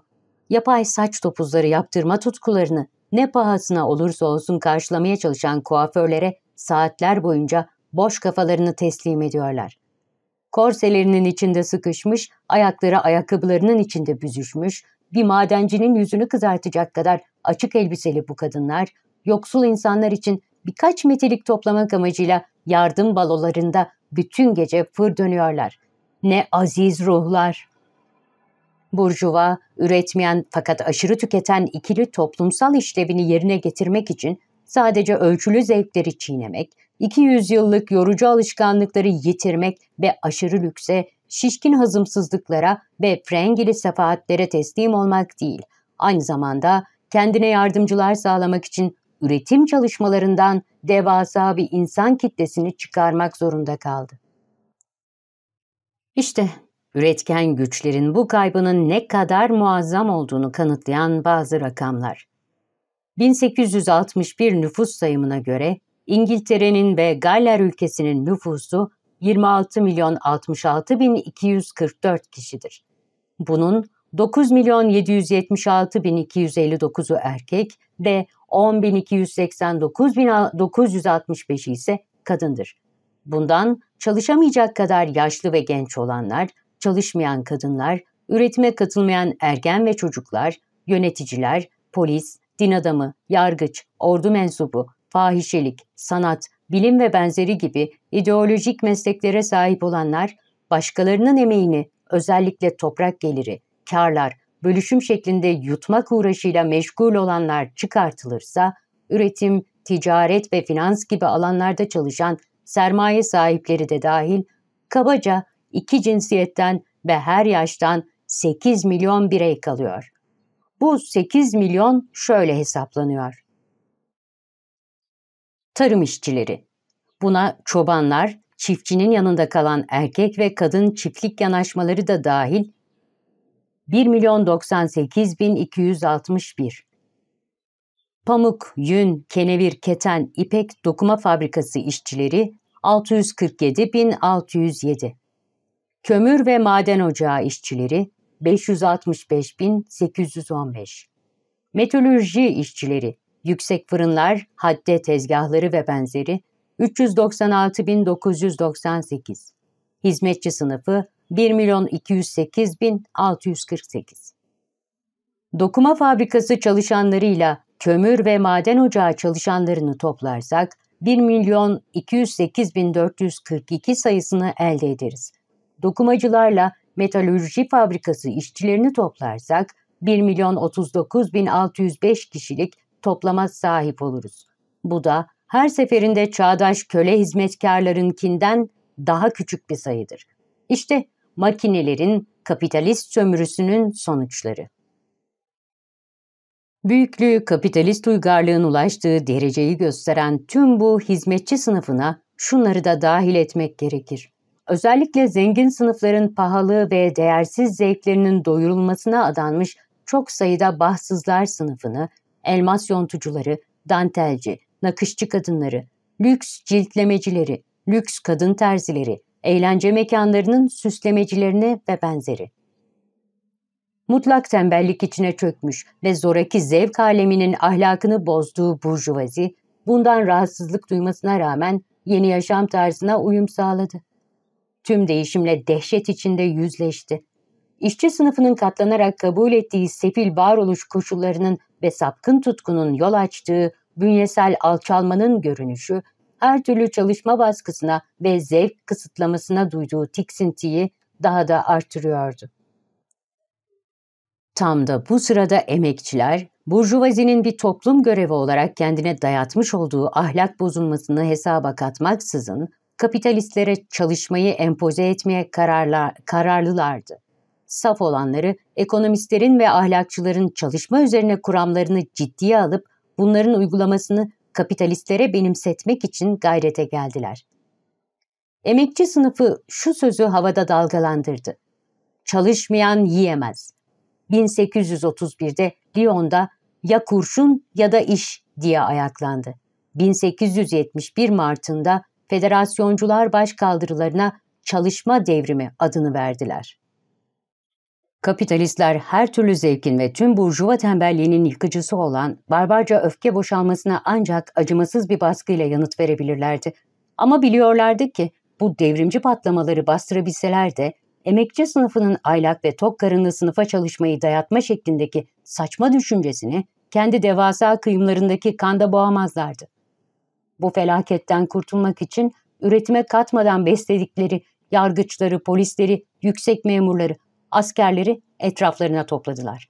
yapay saç topuzları yaptırma tutkularını ne pahasına olursa olsun karşılamaya çalışan kuaförlere saatler boyunca boş kafalarını teslim ediyorlar. Korselerinin içinde sıkışmış, ayakları ayakkabılarının içinde büzüşmüş, bir madencinin yüzünü kızartacak kadar açık elbiseli bu kadınlar, yoksul insanlar için birkaç metelik toplamak amacıyla yardım balolarında bütün gece fır dönüyorlar. Ne aziz ruhlar! Burjuva, üretmeyen fakat aşırı tüketen ikili toplumsal işlevini yerine getirmek için sadece ölçülü zevkleri çiğnemek, 200 yıllık yorucu alışkanlıkları yitirmek ve aşırı lükse şişkin hazımsızlıklara ve frengili sefahatlere teslim olmak değil, aynı zamanda kendine yardımcılar sağlamak için üretim çalışmalarından devasa bir insan kitlesini çıkarmak zorunda kaldı. İşte üretken güçlerin bu kaybının ne kadar muazzam olduğunu kanıtlayan bazı rakamlar. 1861 nüfus sayımına göre İngiltere'nin ve Galler ülkesinin nüfusu 26 milyon 66 bin 244 kişidir. Bunun 9 milyon 776 bin 259'u erkek ve 10 bin 289 bin 965'i ise kadındır. Bundan çalışamayacak kadar yaşlı ve genç olanlar, çalışmayan kadınlar, üretime katılmayan ergen ve çocuklar, yöneticiler, polis, din adamı, yargıç, ordu mensubu, fahişelik, sanat, bilim ve benzeri gibi ideolojik mesleklere sahip olanlar, başkalarının emeğini özellikle toprak geliri, karlar, bölüşüm şeklinde yutmak uğraşıyla meşgul olanlar çıkartılırsa, üretim, ticaret ve finans gibi alanlarda çalışan sermaye sahipleri de dahil, kabaca iki cinsiyetten ve her yaştan 8 milyon birey kalıyor. Bu 8 milyon şöyle hesaplanıyor tarım işçileri. Buna çobanlar, çiftçinin yanında kalan erkek ve kadın çiftlik yanaşmaları da dahil 1.098.261. Pamuk, yün, kenevir, keten, ipek dokuma fabrikası işçileri 647.607. Kömür ve maden ocağı işçileri 565.815. bin Metalürji işçileri yüksek fırınlar, hadde tezgahları ve benzeri 396.998. Hizmetçi sınıfı 1.208.648. Dokuma fabrikası çalışanlarıyla kömür ve maden ocağı çalışanlarını toplarsak 1.208.442 sayısını elde ederiz. Dokumacılarla metalürji fabrikası işçilerini toplarsak 1.039.605 kişilik toplama sahip oluruz. Bu da her seferinde çağdaş köle hizmetkarlarınkinden daha küçük bir sayıdır. İşte makinelerin kapitalist sömürüsünün sonuçları. Büyüklüğü kapitalist uygarlığın ulaştığı dereceyi gösteren tüm bu hizmetçi sınıfına şunları da dahil etmek gerekir. Özellikle zengin sınıfların pahalı ve değersiz zevklerinin doyurulmasına adanmış çok sayıda bahtsızlar sınıfını elmas yontucuları, dantelci, nakışçı kadınları, lüks ciltlemecileri, lüks kadın terzileri, eğlence mekanlarının süslemecilerine ve benzeri. Mutlak tembellik içine çökmüş ve zoraki zevk aleminin ahlakını bozduğu burjuvazi, bundan rahatsızlık duymasına rağmen yeni yaşam tarzına uyum sağladı. Tüm değişimle dehşet içinde yüzleşti. İşçi sınıfının katlanarak kabul ettiği sefil varoluş koşullarının ve sapkın tutkunun yol açtığı bünyesel alçalmanın görünüşü, her türlü çalışma baskısına ve zevk kısıtlamasına duyduğu tiksintiyi daha da artırıyordu. Tam da bu sırada emekçiler, Burjuvazinin bir toplum görevi olarak kendine dayatmış olduğu ahlak bozulmasını hesaba katmaksızın kapitalistlere çalışmayı empoze etmeye kararlar, kararlılardı saf olanları, ekonomistlerin ve ahlakçıların çalışma üzerine kuramlarını ciddiye alıp bunların uygulamasını kapitalistlere benimsetmek için gayrete geldiler. Emekçi sınıfı şu sözü havada dalgalandırdı. Çalışmayan yiyemez. 1831'de Lyon'da ya kurşun ya da iş diye ayaklandı. 1871 Mart'ında federasyoncular başkaldırılarına çalışma devrimi adını verdiler. Kapitalistler her türlü zevkin ve tüm burjuva tembelliğinin yıkıcısı olan barbarca öfke boşalmasına ancak acımasız bir baskıyla yanıt verebilirlerdi. Ama biliyorlardı ki bu devrimci patlamaları bastırabilseler de emekçi sınıfının aylak ve tok karınlı sınıfa çalışmayı dayatma şeklindeki saçma düşüncesini kendi devasa kıyımlarındaki kanda boğamazlardı. Bu felaketten kurtulmak için üretime katmadan besledikleri yargıçları, polisleri, yüksek memurları askerleri etraflarına topladılar.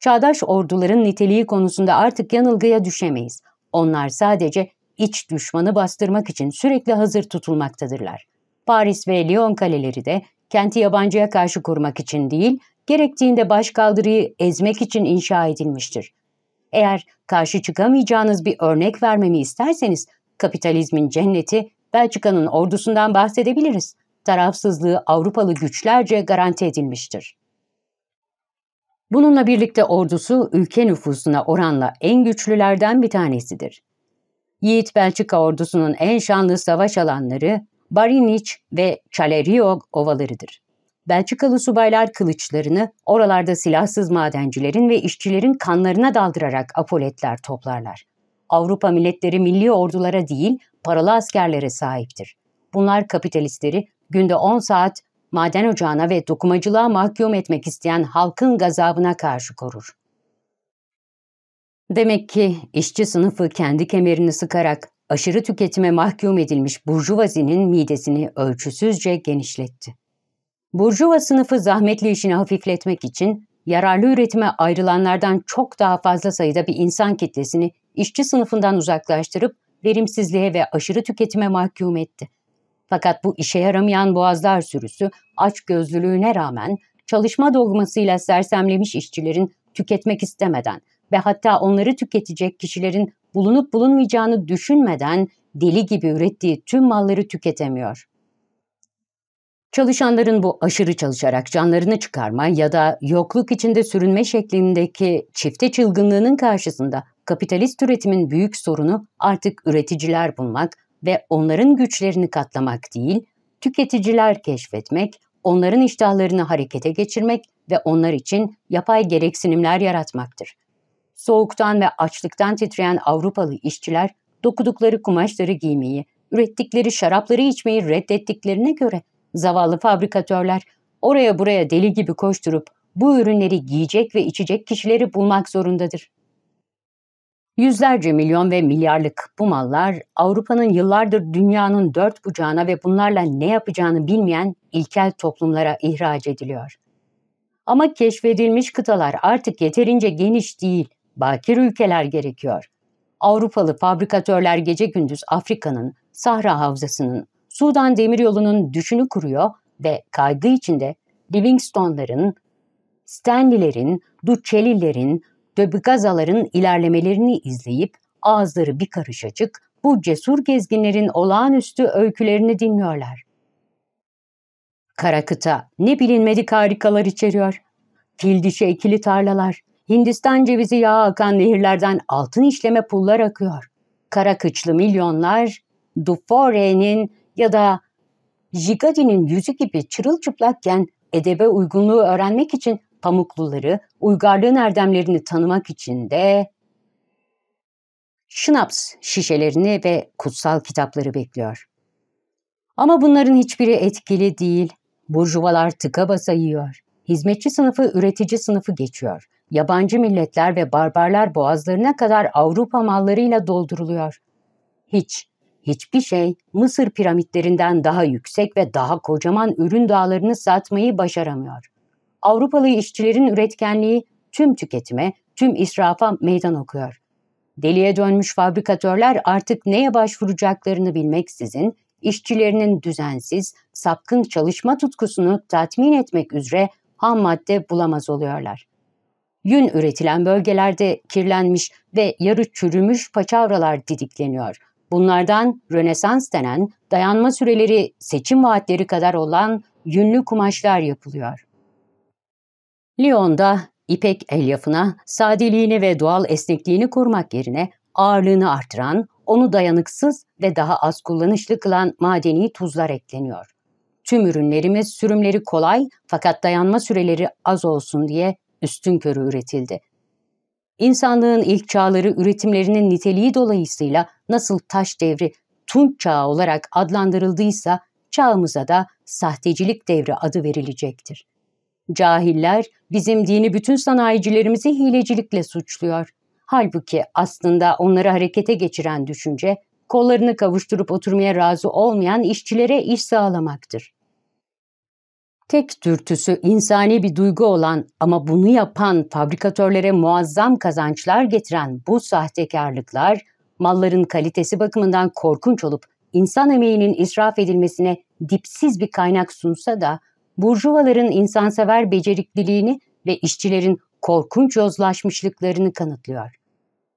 Çağdaş orduların niteliği konusunda artık yanılgıya düşemeyiz. Onlar sadece iç düşmanı bastırmak için sürekli hazır tutulmaktadırlar. Paris ve Lyon kaleleri de kenti yabancıya karşı kurmak için değil, gerektiğinde başkaldırıyı ezmek için inşa edilmiştir. Eğer karşı çıkamayacağınız bir örnek vermemi isterseniz, kapitalizmin cenneti Belçika'nın ordusundan bahsedebiliriz tarafsızlığı Avrupalı güçlerce garanti edilmiştir. Bununla birlikte ordusu ülke nüfusuna oranla en güçlülerden bir tanesidir. Yiğit Belçika ordusunun en şanlı savaş alanları Bariniç ve Çalerio ovalarıdır. Belçikalı subaylar kılıçlarını oralarda silahsız madencilerin ve işçilerin kanlarına daldırarak apoletler toplarlar. Avrupa milletleri milli ordulara değil, paralı askerlere sahiptir. Bunlar kapitalistleri günde 10 saat maden ocağına ve dokumacılığa mahkum etmek isteyen halkın gazabına karşı korur. Demek ki işçi sınıfı kendi kemerini sıkarak aşırı tüketime mahkum edilmiş burjuvazinin midesini ölçüsüzce genişletti. Burjuva sınıfı zahmetli işini hafifletmek için yararlı üretime ayrılanlardan çok daha fazla sayıda bir insan kitlesini işçi sınıfından uzaklaştırıp verimsizliğe ve aşırı tüketime mahkum etti. Fakat bu işe yaramayan boğazlar sürüsü aç açgözlülüğüne rağmen çalışma dogmasıyla sersemlemiş işçilerin tüketmek istemeden ve hatta onları tüketecek kişilerin bulunup bulunmayacağını düşünmeden deli gibi ürettiği tüm malları tüketemiyor. Çalışanların bu aşırı çalışarak canlarını çıkarma ya da yokluk içinde sürünme şeklindeki çifte çılgınlığının karşısında kapitalist üretimin büyük sorunu artık üreticiler bulmak, ve onların güçlerini katlamak değil, tüketiciler keşfetmek, onların iştahlarını harekete geçirmek ve onlar için yapay gereksinimler yaratmaktır. Soğuktan ve açlıktan titreyen Avrupalı işçiler dokudukları kumaşları giymeyi, ürettikleri şarapları içmeyi reddettiklerine göre zavallı fabrikatörler oraya buraya deli gibi koşturup bu ürünleri giyecek ve içecek kişileri bulmak zorundadır. Yüzlerce milyon ve milyarlık bu mallar Avrupa'nın yıllardır dünyanın dört bucağına ve bunlarla ne yapacağını bilmeyen ilkel toplumlara ihraç ediliyor. Ama keşfedilmiş kıtalar artık yeterince geniş değil, bakir ülkeler gerekiyor. Avrupalı fabrikatörler gece gündüz Afrika'nın, Sahra Havzası'nın, Sudan Demiryolu'nun düşünü kuruyor ve kaygı içinde Livingstone'ların, Stanley'lerin, Duchelli'lerin, Döbügazaların ilerlemelerini izleyip ağızları bir karış açık bu cesur gezginlerin olağanüstü öykülerini dinliyorlar. Karakıta ne bilinmedik harikalar içeriyor. Fil dişi ekili tarlalar, Hindistan cevizi yağı akan nehirlerden altın işleme pullar akıyor. Karakıçlı milyonlar, Dufore'nin ya da Jigadi'nin yüzü gibi çırılçıplakken edebe uygunluğu öğrenmek için Pamukluları uygarlığın erdemlerini tanımak için de şınaps şişelerini ve kutsal kitapları bekliyor. Ama bunların hiçbiri etkili değil. Burjuvalar tıka basa yiyor. Hizmetçi sınıfı üretici sınıfı geçiyor. Yabancı milletler ve barbarlar boğazlarına kadar Avrupa mallarıyla dolduruluyor. Hiç, hiçbir şey Mısır piramitlerinden daha yüksek ve daha kocaman ürün dağlarını satmayı başaramıyor. Avrupalı işçilerin üretkenliği tüm tüketime, tüm israfa meydan okuyor. Deliye dönmüş fabrikatörler artık neye başvuracaklarını bilmeksizin işçilerinin düzensiz, sapkın çalışma tutkusunu tatmin etmek üzere ham madde bulamaz oluyorlar. Yün üretilen bölgelerde kirlenmiş ve yarı çürümüş paçavralar didikleniyor. Bunlardan Rönesans denen dayanma süreleri seçim vaatleri kadar olan yünlü kumaşlar yapılıyor. Lyon'da ipek elyafına sadeliğini ve doğal esnekliğini korumak yerine ağırlığını artıran, onu dayanıksız ve daha az kullanışlı kılan madeni tuzlar ekleniyor. Tüm ürünlerimiz sürümleri kolay fakat dayanma süreleri az olsun diye üstün körü üretildi. İnsanlığın ilk çağları üretimlerinin niteliği dolayısıyla nasıl taş devri tunç çağı olarak adlandırıldıysa çağımıza da sahtecilik devri adı verilecektir. Cahiller bizim dini bütün sanayicilerimizi hilecilikle suçluyor. Halbuki aslında onları harekete geçiren düşünce, kollarını kavuşturup oturmaya razı olmayan işçilere iş sağlamaktır. Tek dürtüsü insani bir duygu olan ama bunu yapan fabrikatörlere muazzam kazançlar getiren bu sahtekarlıklar, malların kalitesi bakımından korkunç olup insan emeğinin israf edilmesine dipsiz bir kaynak sunsa da burjuvaların insansever becerikliliğini ve işçilerin korkunç yozlaşmışlıklarını kanıtlıyor.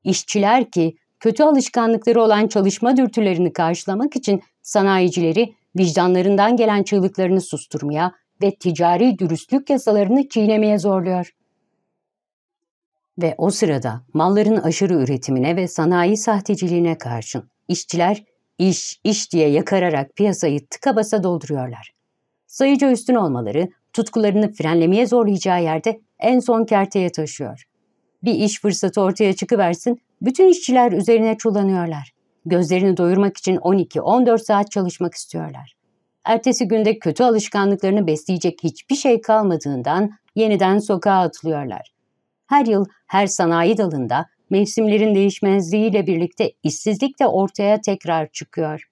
İşçiler ki kötü alışkanlıkları olan çalışma dürtülerini karşılamak için sanayicileri vicdanlarından gelen çığlıklarını susturmaya ve ticari dürüstlük yasalarını çiğnemeye zorluyor. Ve o sırada malların aşırı üretimine ve sanayi sahteciliğine karşın işçiler iş iş diye yakararak piyasayı tıka basa dolduruyorlar sayıca üstün olmaları tutkularını frenlemeye zorlayacağı yerde en son kerteye taşıyor. Bir iş fırsatı ortaya çıkıversin, bütün işçiler üzerine çullanıyorlar. Gözlerini doyurmak için 12-14 saat çalışmak istiyorlar. Ertesi günde kötü alışkanlıklarını besleyecek hiçbir şey kalmadığından yeniden sokağa atılıyorlar. Her yıl her sanayi dalında mevsimlerin değişmezliğiyle birlikte işsizlik de ortaya tekrar çıkıyor.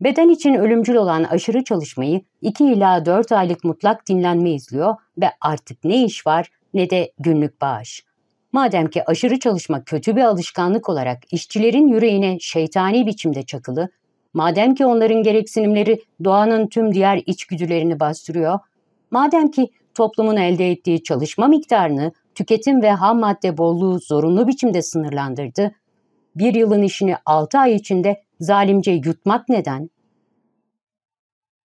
Beden için ölümcül olan aşırı çalışmayı 2 ila 4 aylık mutlak dinlenme izliyor ve artık ne iş var ne de günlük bağış. Madem ki aşırı çalışma kötü bir alışkanlık olarak işçilerin yüreğine şeytani biçimde çakılı, madem ki onların gereksinimleri doğanın tüm diğer içgüdülerini bastırıyor, madem ki toplumun elde ettiği çalışma miktarını tüketim ve ham madde bolluğu zorunlu biçimde sınırlandırdı, bir yılın işini 6 ay içinde zalimce yutmak neden?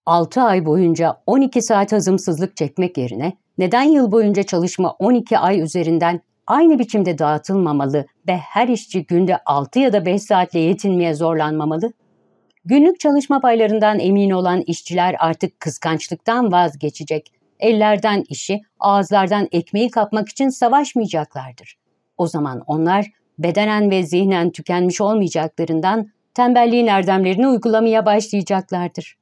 6 ay boyunca 12 saat hazımsızlık çekmek yerine neden yıl boyunca çalışma 12 ay üzerinden aynı biçimde dağıtılmamalı ve her işçi günde 6 ya da 5 saatle yetinmeye zorlanmamalı? Günlük çalışma paylarından emin olan işçiler artık kıskançlıktan vazgeçecek. Ellerden işi, ağızlardan ekmeği kapmak için savaşmayacaklardır. O zaman onlar bedenen ve zihnen tükenmiş olmayacaklarından tembelliğin erdemlerini uygulamaya başlayacaklardır.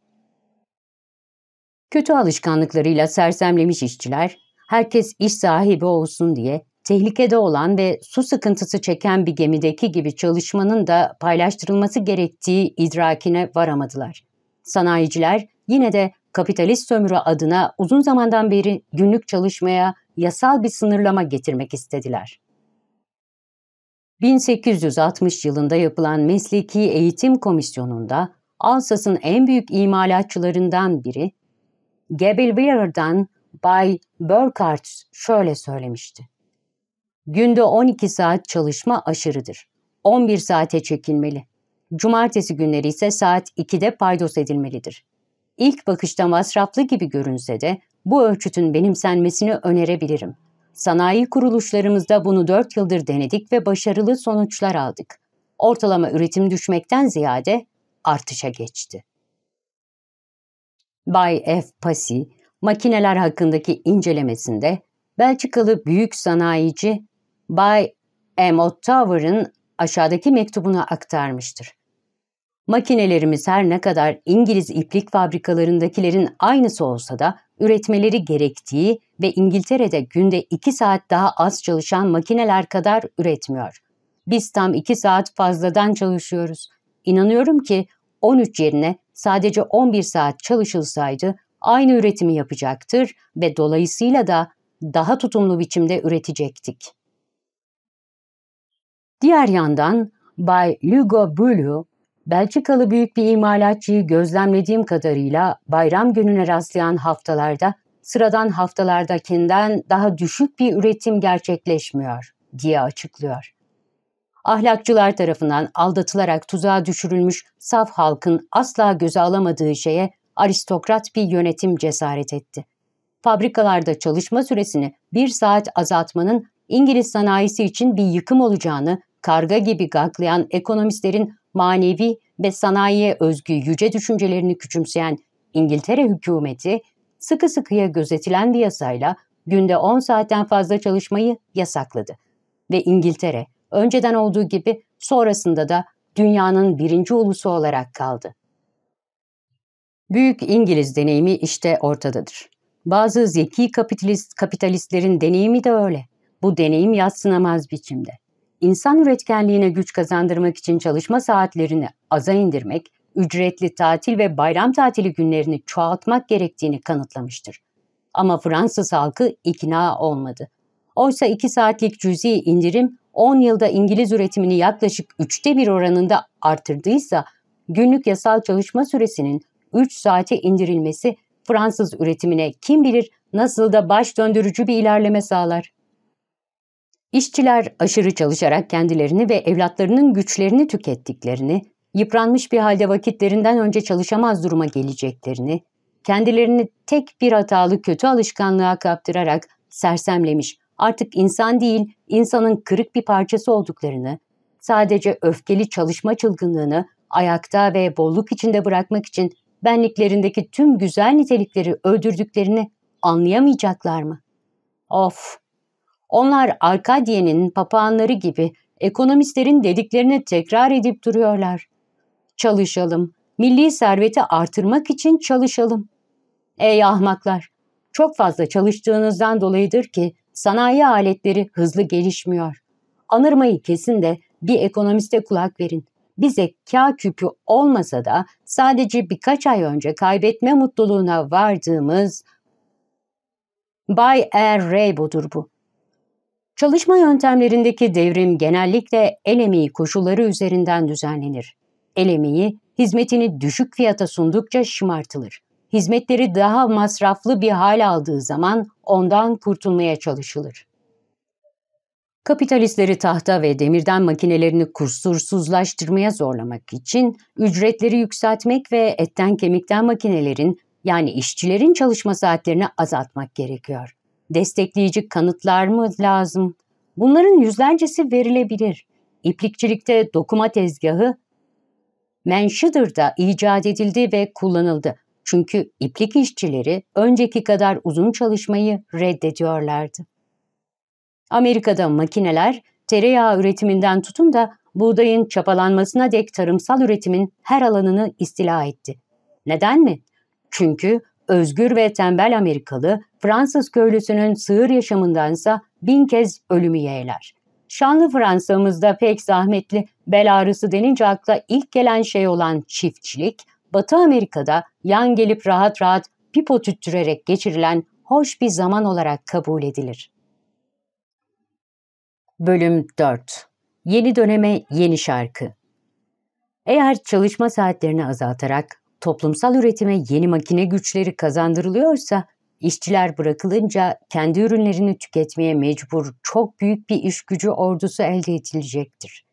Kötü alışkanlıklarıyla sersemlemiş işçiler, herkes iş sahibi olsun diye tehlikede olan ve su sıkıntısı çeken bir gemideki gibi çalışmanın da paylaştırılması gerektiği idrakine varamadılar. Sanayiciler yine de kapitalist sömürü adına uzun zamandan beri günlük çalışmaya yasal bir sınırlama getirmek istediler. 1860 yılında yapılan Mesleki Eğitim Komisyonu'nda Alsas'ın en büyük imalatçılarından biri, Gebelwehr'dan Bay Burkhardt şöyle söylemişti. Günde 12 saat çalışma aşırıdır. 11 saate çekilmeli. Cumartesi günleri ise saat 2'de paydos edilmelidir. İlk bakışta masraflı gibi görünse de bu ölçütün benimsenmesini önerebilirim.'' Sanayi kuruluşlarımızda bunu 4 yıldır denedik ve başarılı sonuçlar aldık. Ortalama üretim düşmekten ziyade artışa geçti. Bay F. Passy, makineler hakkındaki incelemesinde Belçikalı büyük sanayici Bay M. Ottaver'ın aşağıdaki mektubunu aktarmıştır. Makinelerimiz her ne kadar İngiliz iplik fabrikalarındakilerin aynısı olsa da üretmeleri gerektiği ve İngiltere'de günde 2 saat daha az çalışan makineler kadar üretmiyor. Biz tam 2 saat fazladan çalışıyoruz. İnanıyorum ki 13 yerine sadece 11 saat çalışılsaydı aynı üretimi yapacaktır ve dolayısıyla da daha tutumlu biçimde üretecektik. Diğer yandan Bay Lugo Bulu Belçikalı büyük bir imalatçıyı gözlemlediğim kadarıyla bayram gününe rastlayan haftalarda sıradan haftalardakinden daha düşük bir üretim gerçekleşmiyor diye açıklıyor. Ahlakçılar tarafından aldatılarak tuzağa düşürülmüş saf halkın asla göze alamadığı şeye aristokrat bir yönetim cesaret etti. Fabrikalarda çalışma süresini bir saat azaltmanın İngiliz sanayisi için bir yıkım olacağını karga gibi gaklayan ekonomistlerin manevi ve sanayiye özgü yüce düşüncelerini küçümseyen İngiltere hükümeti sıkı sıkıya gözetilen bir yasayla günde 10 saatten fazla çalışmayı yasakladı. Ve İngiltere önceden olduğu gibi sonrasında da dünyanın birinci ulusu olarak kaldı. Büyük İngiliz deneyimi işte ortadadır. Bazı zeki kapitalist, kapitalistlerin deneyimi de öyle. Bu deneyim yatsınamaz biçimde insan üretkenliğine güç kazandırmak için çalışma saatlerini aza indirmek, ücretli tatil ve bayram tatili günlerini çoğaltmak gerektiğini kanıtlamıştır. Ama Fransız halkı ikna olmadı. Oysa 2 saatlik cüzi indirim 10 yılda İngiliz üretimini yaklaşık üçte bir oranında artırdıysa günlük yasal çalışma süresinin 3 saate indirilmesi Fransız üretimine kim bilir nasıl da baş döndürücü bir ilerleme sağlar. İşçiler aşırı çalışarak kendilerini ve evlatlarının güçlerini tükettiklerini, yıpranmış bir halde vakitlerinden önce çalışamaz duruma geleceklerini, kendilerini tek bir hatalı kötü alışkanlığa kaptırarak sersemlemiş, artık insan değil insanın kırık bir parçası olduklarını, sadece öfkeli çalışma çılgınlığını ayakta ve bolluk içinde bırakmak için benliklerindeki tüm güzel nitelikleri öldürdüklerini anlayamayacaklar mı? Of! Onlar Arkadiyenin papağanları gibi ekonomistlerin dediklerini tekrar edip duruyorlar. Çalışalım, milli serveti artırmak için çalışalım. Ey ahmaklar! Çok fazla çalıştığınızdan dolayıdır ki sanayi aletleri hızlı gelişmiyor. Anırmayı kesin de bir ekonomiste kulak verin. Bize kâ küpü olmasa da sadece birkaç ay önce kaybetme mutluluğuna vardığımız Bay Er Reybo'dur bu. Çalışma yöntemlerindeki devrim genellikle el emeği koşulları üzerinden düzenlenir. El emeği, hizmetini düşük fiyata sundukça şımartılır. Hizmetleri daha masraflı bir hal aldığı zaman ondan kurtulmaya çalışılır. Kapitalistleri tahta ve demirden makinelerini kursursuzlaştırmaya zorlamak için ücretleri yükseltmek ve etten kemikten makinelerin yani işçilerin çalışma saatlerini azaltmak gerekiyor. Destekleyici kanıtlar mı lazım? Bunların yüzlercesi verilebilir. İplikçilikte dokuma tezgahı Manchester icat edildi ve kullanıldı. Çünkü iplik işçileri önceki kadar uzun çalışmayı reddediyorlardı. Amerika'da makineler tereyağı üretiminden tutun da buğdayın çapalanmasına dek tarımsal üretimin her alanını istila etti. Neden mi? Çünkü özgür ve tembel Amerikalı Fransız köylüsünün sığır yaşamındansa bin kez ölümü yeğler. Şanlı Fransa'mızda pek zahmetli bel ağrısı denince akla ilk gelen şey olan çiftçilik, Batı Amerika'da yan gelip rahat rahat pipo tüttürerek geçirilen hoş bir zaman olarak kabul edilir. Bölüm 4 Yeni döneme yeni şarkı eğer çalışma saatlerini azaltarak toplumsal üretime yeni makine güçleri kazandırılıyorsa işçiler bırakılınca kendi ürünlerini tüketmeye mecbur çok büyük bir iş gücü ordusu elde edilecektir.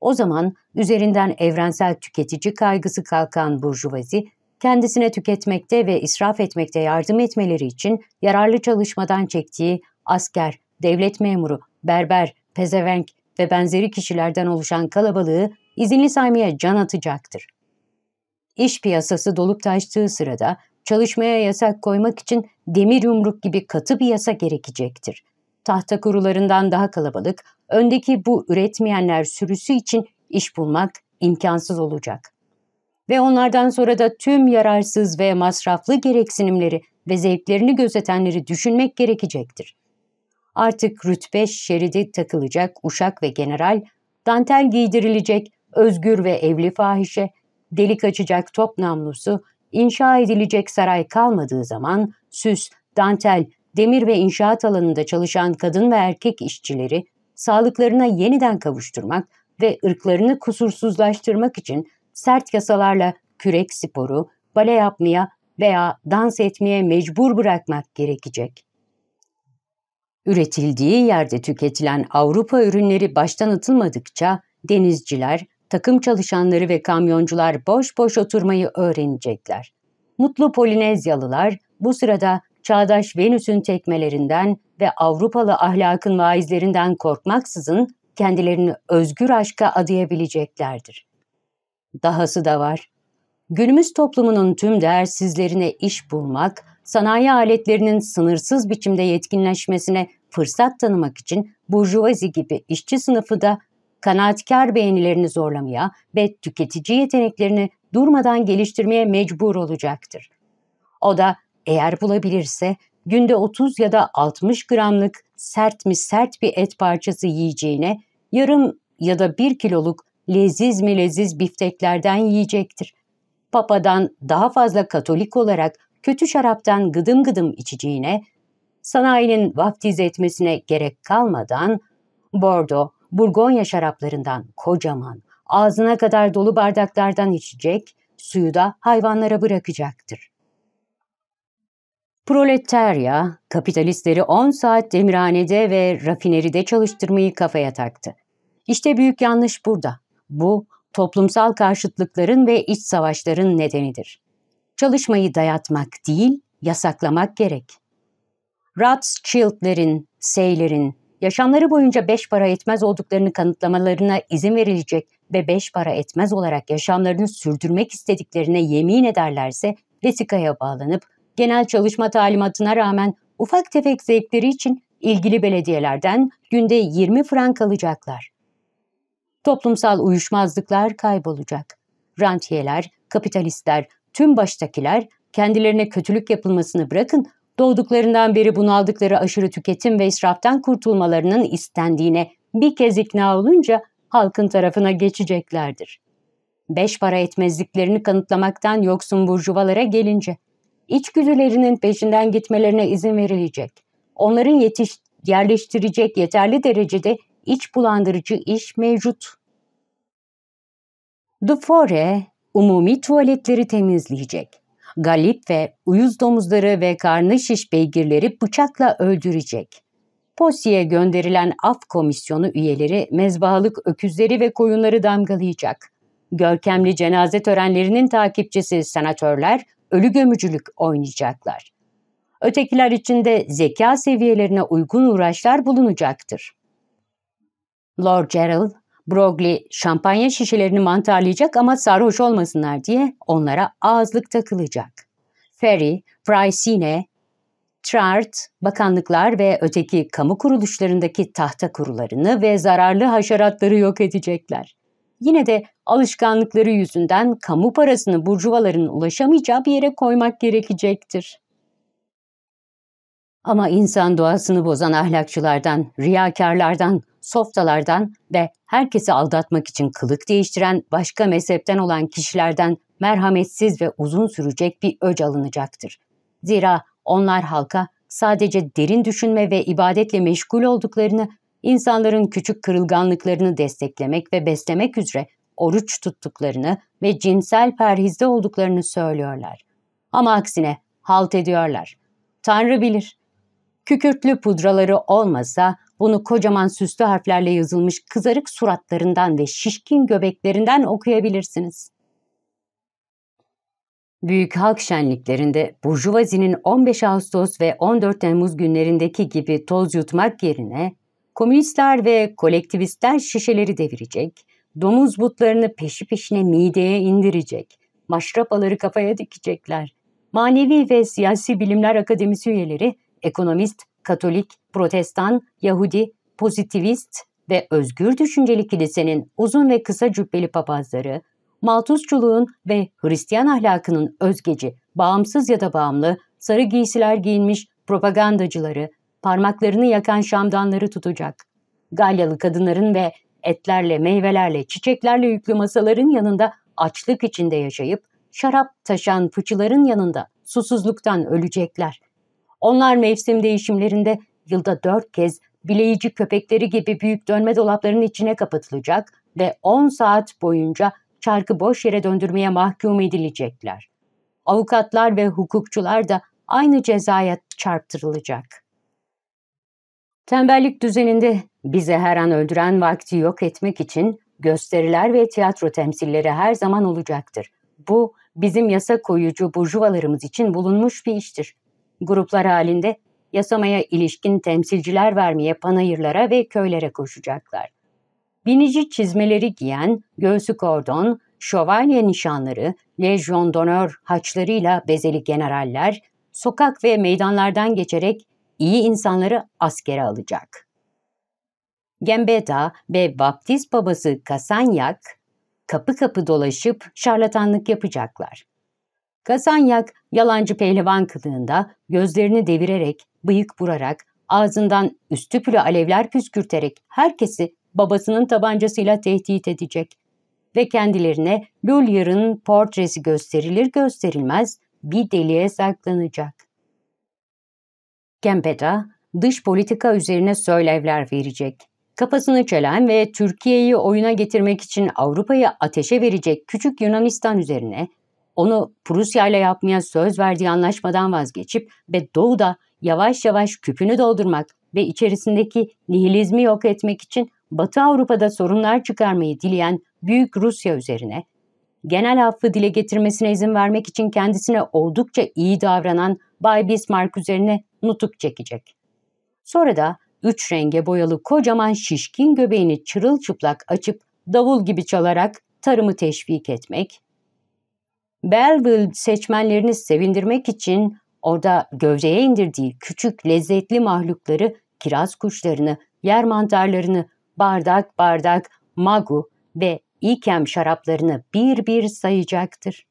O zaman üzerinden evrensel tüketici kaygısı kalkan burjuvazi, kendisine tüketmekte ve israf etmekte yardım etmeleri için yararlı çalışmadan çektiği asker, devlet memuru, berber, pezevenk ve benzeri kişilerden oluşan kalabalığı izinli saymaya can atacaktır. İş piyasası dolup taştığı sırada çalışmaya yasak koymak için demir yumruk gibi katı bir yasa gerekecektir. Tahta kurularından daha kalabalık, öndeki bu üretmeyenler sürüsü için iş bulmak imkansız olacak. Ve onlardan sonra da tüm yararsız ve masraflı gereksinimleri ve zevklerini gözetenleri düşünmek gerekecektir. Artık rütbe şeridi takılacak uşak ve general, dantel giydirilecek, özgür ve evli fahişe, delik açacak top namlusu, inşa edilecek saray kalmadığı zaman süs, dantel, demir ve inşaat alanında çalışan kadın ve erkek işçileri sağlıklarına yeniden kavuşturmak ve ırklarını kusursuzlaştırmak için sert yasalarla kürek sporu, bale yapmaya veya dans etmeye mecbur bırakmak gerekecek. Üretildiği yerde tüketilen Avrupa ürünleri baştan atılmadıkça denizciler, takım çalışanları ve kamyoncular boş boş oturmayı öğrenecekler. Mutlu Polinezyalılar bu sırada çağdaş Venüs'ün tekmelerinden ve Avrupalı ahlakın vaizlerinden korkmaksızın kendilerini özgür aşka adayabileceklerdir. Dahası da var. Günümüz toplumunun tüm değersizlerine iş bulmak, sanayi aletlerinin sınırsız biçimde yetkinleşmesine fırsat tanımak için burjuvazi gibi işçi sınıfı da kanaatkar beğenilerini zorlamaya ve tüketici yeteneklerini durmadan geliştirmeye mecbur olacaktır. O da eğer bulabilirse günde 30 ya da 60 gramlık sert mi sert bir et parçası yiyeceğine yarım ya da 1 kiloluk leziz mi leziz bifteklerden yiyecektir. Papadan daha fazla katolik olarak kötü şaraptan gıdım gıdım içeceğine, sanayinin vaftiz etmesine gerek kalmadan Bordeaux. Burgonya şaraplarından kocaman, ağzına kadar dolu bardaklardan içecek, suyu da hayvanlara bırakacaktır. Proletarya, kapitalistleri 10 saat demirhanede ve rafineride çalıştırmayı kafaya taktı. İşte büyük yanlış burada. Bu, toplumsal karşıtlıkların ve iç savaşların nedenidir. Çalışmayı dayatmak değil, yasaklamak gerek. Rothschild'lerin, Seyler'in, yaşamları boyunca beş para etmez olduklarını kanıtlamalarına izin verilecek ve beş para etmez olarak yaşamlarını sürdürmek istediklerine yemin ederlerse vesikaya bağlanıp genel çalışma talimatına rağmen ufak tefek zevkleri için ilgili belediyelerden günde 20 frank alacaklar. Toplumsal uyuşmazlıklar kaybolacak. Rantiyeler, kapitalistler, tüm baştakiler kendilerine kötülük yapılmasını bırakın Doğduklarından beri bunaldıkları aşırı tüketim ve israftan kurtulmalarının istendiğine bir kez ikna olunca halkın tarafına geçeceklerdir. Beş para etmezliklerini kanıtlamaktan yoksun burjuvalara gelince, içgüdülerinin peşinden gitmelerine izin verilecek. Onların yetiş yerleştirecek yeterli derecede iç bulandırıcı iş mevcut. Dufore, umumi tuvaletleri temizleyecek galip ve uyuz domuzları ve karnı şiş beygirleri bıçakla öldürecek. Posi'ye gönderilen af komisyonu üyeleri mezbahalık öküzleri ve koyunları damgalayacak. Görkemli cenaze törenlerinin takipçisi senatörler ölü gömücülük oynayacaklar. Ötekiler için de zeka seviyelerine uygun uğraşlar bulunacaktır. Lord Gerald, Brogli şampanya şişelerini mantarlayacak ama sarhoş olmasınlar diye onlara ağızlık takılacak. Ferry, Pricine, Trart, bakanlıklar ve öteki kamu kuruluşlarındaki tahta kurularını ve zararlı haşeratları yok edecekler. Yine de alışkanlıkları yüzünden kamu parasını burjuvaların ulaşamayacağı bir yere koymak gerekecektir. Ama insan doğasını bozan ahlakçılardan, riyakarlardan, softalardan ve herkesi aldatmak için kılık değiştiren başka mezhepten olan kişilerden merhametsiz ve uzun sürecek bir öc alınacaktır. Zira onlar halka sadece derin düşünme ve ibadetle meşgul olduklarını, insanların küçük kırılganlıklarını desteklemek ve beslemek üzere oruç tuttuklarını ve cinsel perhizde olduklarını söylüyorlar. Ama aksine halt ediyorlar. Tanrı bilir. Kükürtlü pudraları olmasa bunu kocaman süslü harflerle yazılmış kızarık suratlarından ve şişkin göbeklerinden okuyabilirsiniz. Büyük halk şenliklerinde Burjuvazi'nin 15 Ağustos ve 14 Temmuz günlerindeki gibi toz yutmak yerine komünistler ve kolektivistler şişeleri devirecek, domuz butlarını peşi peşine mideye indirecek, maşrapaları kafaya dikecekler. Manevi ve Siyasi Bilimler Akademisi üyeleri, ekonomist Katolik, Protestan, Yahudi, Pozitivist ve özgür düşünceli kilisenin uzun ve kısa cübbeli papazları, Malthusçuluğun ve Hristiyan ahlakının özgeci, bağımsız ya da bağımlı, sarı giysiler giyinmiş propagandacıları, parmaklarını yakan şamdanları tutacak. Galyalı kadınların ve etlerle, meyvelerle, çiçeklerle yüklü masaların yanında açlık içinde yaşayıp, şarap taşan fıçıların yanında susuzluktan ölecekler. Onlar mevsim değişimlerinde yılda dört kez bileyici köpekleri gibi büyük dönme dolapların içine kapatılacak ve 10 saat boyunca çarkı boş yere döndürmeye mahkum edilecekler. Avukatlar ve hukukçular da aynı cezaya çarptırılacak. Tembellik düzeninde bize her an öldüren vakti yok etmek için gösteriler ve tiyatro temsilleri her zaman olacaktır. Bu bizim yasa koyucu burjuvalarımız için bulunmuş bir iştir gruplar halinde yasamaya ilişkin temsilciler vermeye panayırlara ve köylere koşacaklar. Binici çizmeleri giyen, göğsü kordon, şövalye nişanları, lejyon donör haçlarıyla bezeli generaller, sokak ve meydanlardan geçerek iyi insanları askere alacak. Gembeta ve Baptist babası Kasanyak, kapı kapı dolaşıp şarlatanlık yapacaklar. Kazanyak yalancı pehlivan kılığında gözlerini devirerek, bıyık vurarak, ağzından üstü pülü alevler püskürterek herkesi babasının tabancasıyla tehdit edecek. Ve kendilerine Lulyar'ın portresi gösterilir gösterilmez bir deliğe saklanacak. Kempeda dış politika üzerine söylevler verecek. Kafasını çelen ve Türkiye'yi oyuna getirmek için Avrupa'yı ateşe verecek küçük Yunanistan üzerine onu Prusya ile yapmaya söz verdiği anlaşmadan vazgeçip ve Doğu'da yavaş yavaş küpünü doldurmak ve içerisindeki nihilizmi yok etmek için Batı Avrupa'da sorunlar çıkarmayı dileyen Büyük Rusya üzerine, genel affı dile getirmesine izin vermek için kendisine oldukça iyi davranan Bay Bismarck üzerine nutuk çekecek. Sonra da üç renge boyalı kocaman şişkin göbeğini çırılçıplak açıp davul gibi çalarak tarımı teşvik etmek, Belleville seçmenlerini sevindirmek için orada gövdeye indirdiği küçük lezzetli mahlukları, kiraz kuşlarını, yer mantarlarını, bardak bardak, magu ve ikem şaraplarını bir bir sayacaktır.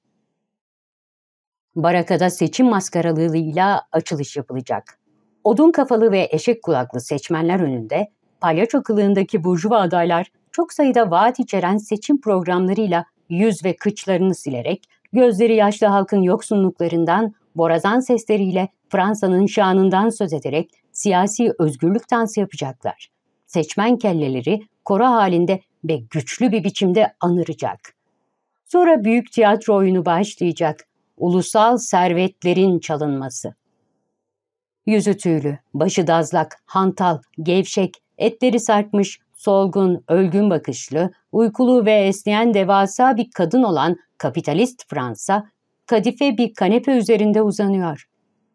Barakada seçim maskaralığıyla açılış yapılacak. Odun kafalı ve eşek kulaklı seçmenler önünde palyaço kılığındaki burjuva adaylar çok sayıda vaat içeren seçim programlarıyla yüz ve kıçlarını silerek gözleri yaşlı halkın yoksunluklarından, borazan sesleriyle Fransa'nın şanından söz ederek siyasi özgürlük dansı yapacaklar. Seçmen kelleleri koro halinde ve güçlü bir biçimde anıracak. Sonra büyük tiyatro oyunu başlayacak. Ulusal servetlerin çalınması. Yüzü tüylü, başı dazlak, hantal, gevşek, etleri sarkmış, solgun, ölgün bakışlı, uykulu ve esneyen devasa bir kadın olan kapitalist Fransa, kadife bir kanepe üzerinde uzanıyor.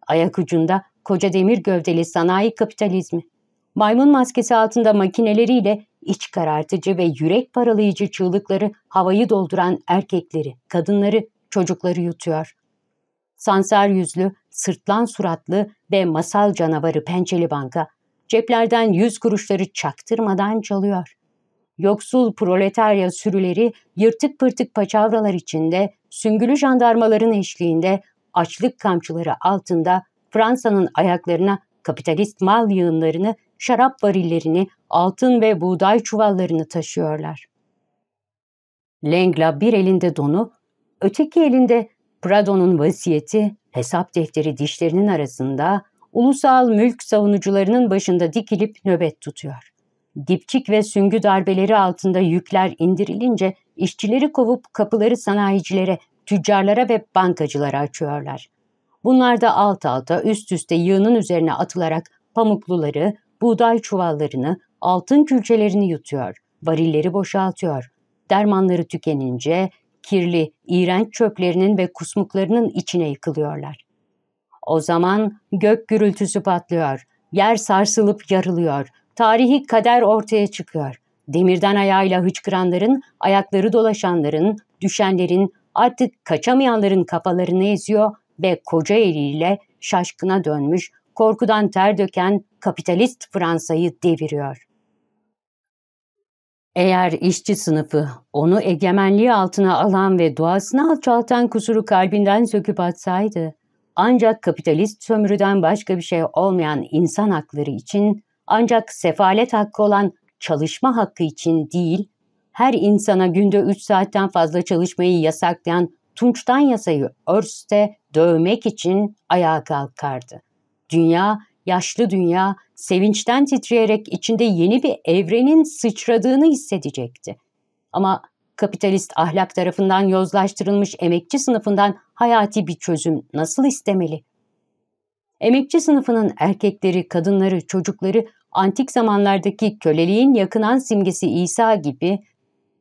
Ayak ucunda koca demir gövdeli sanayi kapitalizmi. Maymun maskesi altında makineleriyle iç karartıcı ve yürek paralayıcı çığlıkları havayı dolduran erkekleri, kadınları, çocukları yutuyor. Sansar yüzlü, sırtlan suratlı ve masal canavarı pençeli banka ceplerden yüz kuruşları çaktırmadan çalıyor. Yoksul proletarya sürüleri yırtık pırtık paçavralar içinde, süngülü jandarmaların eşliğinde, açlık kamçıları altında Fransa'nın ayaklarına kapitalist mal yığınlarını, şarap varillerini, altın ve buğday çuvallarını taşıyorlar. Lengla bir elinde donu, öteki elinde Prado'nun vasiyeti, hesap defteri dişlerinin arasında ulusal mülk savunucularının başında dikilip nöbet tutuyor. Dipçik ve süngü darbeleri altında yükler indirilince işçileri kovup kapıları sanayicilere, tüccarlara ve bankacılara açıyorlar. Bunlar da alt alta üst üste yığının üzerine atılarak pamukluları, buğday çuvallarını, altın külçelerini yutuyor, varilleri boşaltıyor. Dermanları tükenince kirli, iğrenç çöplerinin ve kusmuklarının içine yıkılıyorlar. O zaman gök gürültüsü patlıyor, yer sarsılıp yarılıyor, tarihi kader ortaya çıkıyor. Demirden ayağıyla hıçkıranların, ayakları dolaşanların, düşenlerin, artık kaçamayanların kafalarını eziyor ve koca eliyle şaşkına dönmüş, korkudan ter döken kapitalist Fransa'yı deviriyor. Eğer işçi sınıfı onu egemenliği altına alan ve doğasını alçaltan kusuru kalbinden söküp atsaydı, ancak kapitalist sömürüden başka bir şey olmayan insan hakları için, ancak sefalet hakkı olan çalışma hakkı için değil, her insana günde 3 saatten fazla çalışmayı yasaklayan Tunç'tan yasayı örste dövmek için ayağa kalkardı. Dünya, yaşlı dünya sevinçten titreyerek içinde yeni bir evrenin sıçradığını hissedecekti. Ama kapitalist ahlak tarafından yozlaştırılmış emekçi sınıfından hayati bir çözüm nasıl istemeli? Emekçi sınıfının erkekleri, kadınları, çocukları antik zamanlardaki köleliğin yakınan simgesi İsa gibi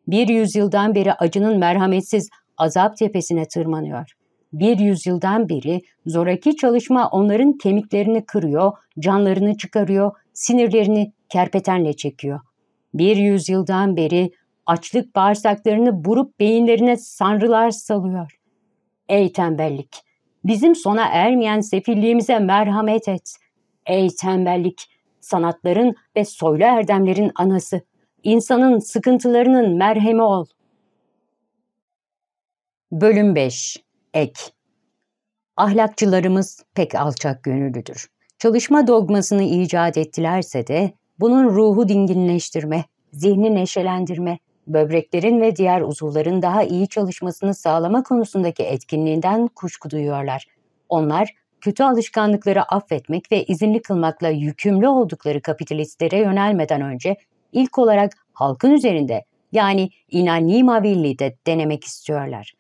bir yüzyıldan beri acının merhametsiz azap tepesine tırmanıyor. Bir yüzyıldan beri zoraki çalışma onların kemiklerini kırıyor, canlarını çıkarıyor, sinirlerini kerpetenle çekiyor. Bir yüzyıldan beri Açlık bağırsaklarını burup beyinlerine sanrılar salıyor. Ey tembellik! Bizim sona ermeyen sefilliğimize merhamet et. Ey tembellik! Sanatların ve soylu erdemlerin anası. İnsanın sıkıntılarının merhemi ol. Bölüm 5 Ek Ahlakçılarımız pek alçak gönüllüdür. Çalışma dogmasını icat ettilerse de bunun ruhu dinginleştirme, zihni neşelendirme, böbreklerin ve diğer uzuvların daha iyi çalışmasını sağlama konusundaki etkinliğinden kuşku duyuyorlar. Onlar kötü alışkanlıkları affetmek ve izinli kılmakla yükümlü oldukları kapitalistlere yönelmeden önce ilk olarak halkın üzerinde yani inanni de denemek istiyorlar.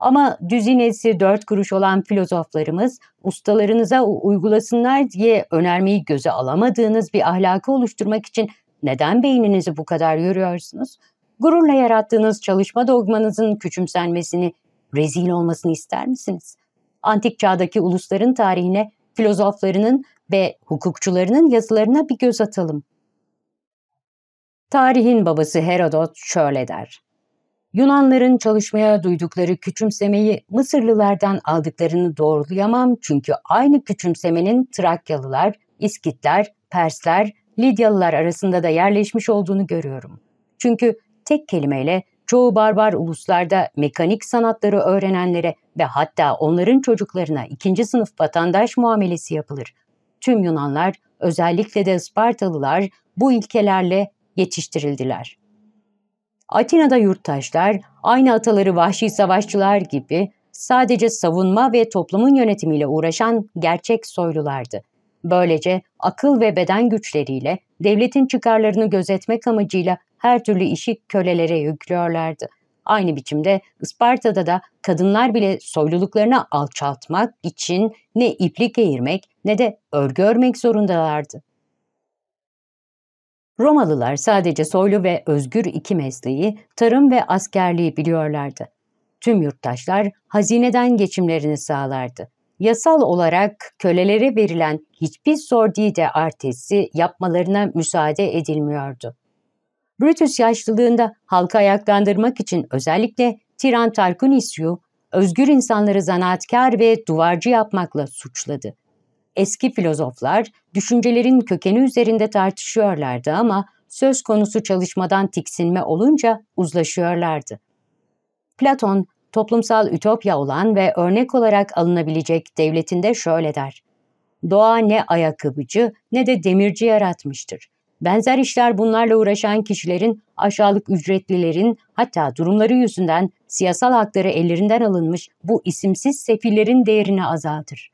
Ama düzinesi dört kuruş olan filozoflarımız ustalarınıza uygulasınlar diye önermeyi göze alamadığınız bir ahlakı oluşturmak için neden beyninizi bu kadar yoruyorsunuz? gururla yarattığınız çalışma dogmanızın küçümsenmesini, rezil olmasını ister misiniz? Antik çağdaki ulusların tarihine filozoflarının ve hukukçularının yazılarına bir göz atalım. Tarihin babası Herodot şöyle der. Yunanların çalışmaya duydukları küçümsemeyi Mısırlılardan aldıklarını doğrulayamam çünkü aynı küçümsemenin Trakyalılar, İskitler, Persler, Lidyalılar arasında da yerleşmiş olduğunu görüyorum. Çünkü tek kelimeyle çoğu barbar uluslarda mekanik sanatları öğrenenlere ve hatta onların çocuklarına ikinci sınıf vatandaş muamelesi yapılır. Tüm Yunanlar, özellikle de Spartalılar bu ilkelerle yetiştirildiler. Atina'da yurttaşlar, aynı ataları vahşi savaşçılar gibi sadece savunma ve toplumun yönetimiyle uğraşan gerçek soylulardı. Böylece akıl ve beden güçleriyle, devletin çıkarlarını gözetmek amacıyla her türlü işi kölelere yüklüyorlardı. Aynı biçimde Isparta'da da kadınlar bile soyluluklarını alçaltmak için ne iplik eğirmek ne de örgü örmek zorundalardı. Romalılar sadece soylu ve özgür iki mesleği, tarım ve askerliği biliyorlardı. Tüm yurttaşlar hazineden geçimlerini sağlardı. Yasal olarak kölelere verilen hiçbir sordide artesi yapmalarına müsaade edilmiyordu. Brutus yaşlılığında halkı ayaklandırmak için özellikle Tiran Tarquinius'u özgür insanları zanaatkar ve duvarcı yapmakla suçladı. Eski filozoflar düşüncelerin kökeni üzerinde tartışıyorlardı ama söz konusu çalışmadan tiksinme olunca uzlaşıyorlardı. Platon, toplumsal ütopya olan ve örnek olarak alınabilecek devletinde şöyle der. Doğa ne ayakkabıcı ne de demirci yaratmıştır. Benzer işler bunlarla uğraşan kişilerin aşağılık ücretlilerin hatta durumları yüzünden siyasal hakları ellerinden alınmış bu isimsiz sefillerin değerini azaltır.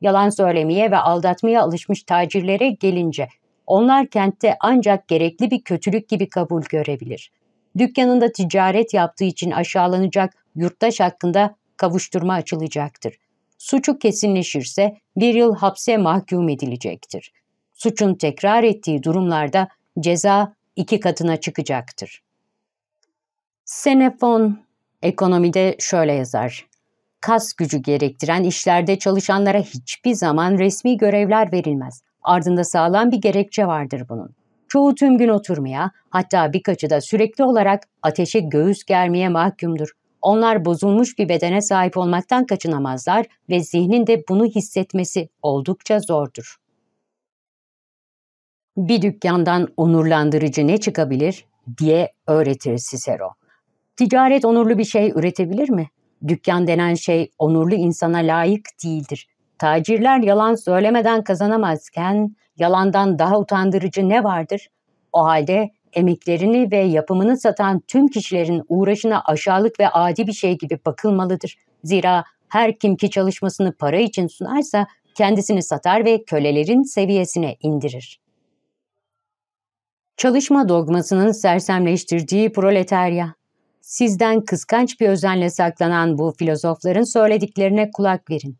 Yalan söylemeye ve aldatmaya alışmış tacirlere gelince onlar kentte ancak gerekli bir kötülük gibi kabul görebilir. Dükkanında ticaret yaptığı için aşağılanacak yurttaş hakkında kavuşturma açılacaktır. Suçu kesinleşirse bir yıl hapse mahkum edilecektir suçun tekrar ettiği durumlarda ceza iki katına çıkacaktır. Senefon ekonomide şöyle yazar. Kas gücü gerektiren işlerde çalışanlara hiçbir zaman resmi görevler verilmez. Ardında sağlam bir gerekçe vardır bunun. Çoğu tüm gün oturmaya, hatta birkaçı da sürekli olarak ateşe göğüs germeye mahkumdur. Onlar bozulmuş bir bedene sahip olmaktan kaçınamazlar ve zihnin de bunu hissetmesi oldukça zordur. Bir dükkandan onurlandırıcı ne çıkabilir diye öğretir Cicero. Ticaret onurlu bir şey üretebilir mi? Dükkan denen şey onurlu insana layık değildir. Tacirler yalan söylemeden kazanamazken yalandan daha utandırıcı ne vardır? O halde emeklerini ve yapımını satan tüm kişilerin uğraşına aşağılık ve adi bir şey gibi bakılmalıdır. Zira her kim ki çalışmasını para için sunarsa kendisini satar ve kölelerin seviyesine indirir. Çalışma dogmasının sersemleştirdiği proletarya. Sizden kıskanç bir özenle saklanan bu filozofların söylediklerine kulak verin.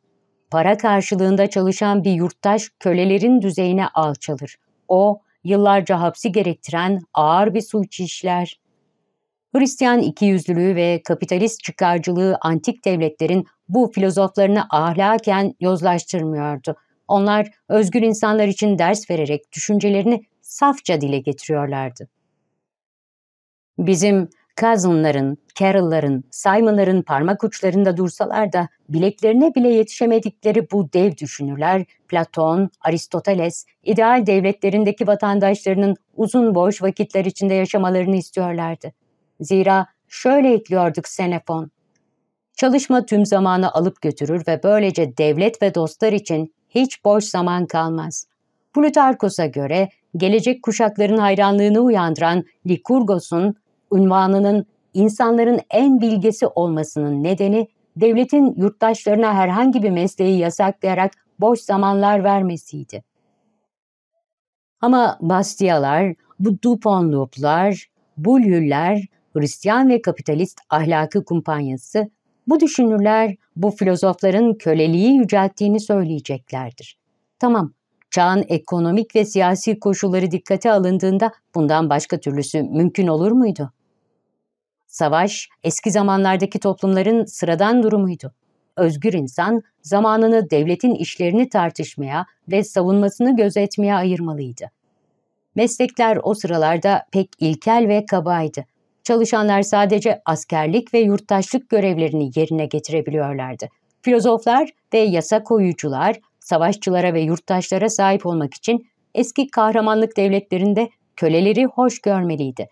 Para karşılığında çalışan bir yurttaş kölelerin düzeyine alçalır. O, yıllarca hapsi gerektiren ağır bir suç işler. Hristiyan ikiyüzlülüğü ve kapitalist çıkarcılığı antik devletlerin bu filozoflarını ahlaken yozlaştırmıyordu. Onlar özgür insanlar için ders vererek düşüncelerini safça dile getiriyorlardı. Bizim Cousin'ların, Carol'ların, Simon'ların parmak uçlarında dursalar da bileklerine bile yetişemedikleri bu dev düşünürler, Platon, Aristoteles, ideal devletlerindeki vatandaşlarının uzun boş vakitler içinde yaşamalarını istiyorlardı. Zira şöyle ekliyorduk Senefon, çalışma tüm zamanı alıp götürür ve böylece devlet ve dostlar için hiç boş zaman kalmaz. Plutarkos'a göre gelecek kuşakların hayranlığını uyandıran Lykurgos'un unvanının insanların en bilgesi olmasının nedeni devletin yurttaşlarına herhangi bir mesleği yasaklayarak boş zamanlar vermesiydi. Ama Bastiyalar, bu Duponluplar, Bulyüller, Hristiyan ve kapitalist ahlakı kumpanyası bu düşünürler bu filozofların köleliği yücelttiğini söyleyeceklerdir. Tamam, Çağın ekonomik ve siyasi koşulları dikkate alındığında bundan başka türlüsü mümkün olur muydu? Savaş eski zamanlardaki toplumların sıradan durumuydu. Özgür insan zamanını devletin işlerini tartışmaya ve savunmasını gözetmeye ayırmalıydı. Meslekler o sıralarda pek ilkel ve kabaydı. Çalışanlar sadece askerlik ve yurttaşlık görevlerini yerine getirebiliyorlardı. Filozoflar ve yasa koyucular savaşçılara ve yurttaşlara sahip olmak için eski kahramanlık devletlerinde köleleri hoş görmeliydi.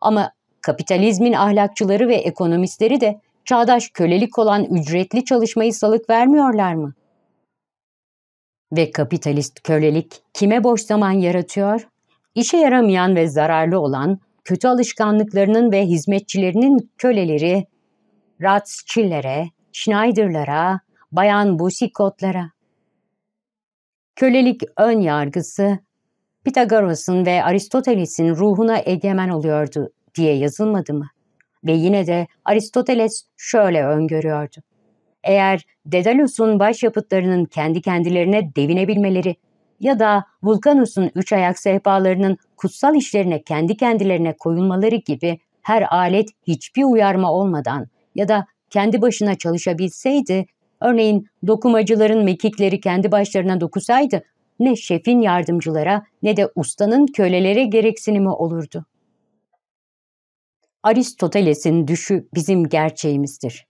Ama kapitalizmin ahlakçıları ve ekonomistleri de çağdaş kölelik olan ücretli çalışmayı salık vermiyorlar mı? Ve kapitalist kölelik kime boş zaman yaratıyor? İşe yaramayan ve zararlı olan kötü alışkanlıklarının ve hizmetçilerinin köleleri Ratzçillere, Schneider'lara, Bayan Busikotlara kölelik ön yargısı Pitagoras'ın ve Aristoteles'in ruhuna egemen oluyordu diye yazılmadı mı? Ve yine de Aristoteles şöyle öngörüyordu. Eğer Dedalus'un başyapıtlarının kendi kendilerine devinebilmeleri ya da Vulcanus'un üç ayak sehpalarının kutsal işlerine kendi kendilerine koyulmaları gibi her alet hiçbir uyarma olmadan ya da kendi başına çalışabilseydi Örneğin dokumacıların mekikleri kendi başlarına dokusaydı ne şefin yardımcılara ne de ustanın kölelere gereksinimi olurdu. Aristoteles'in düşü bizim gerçeğimizdir.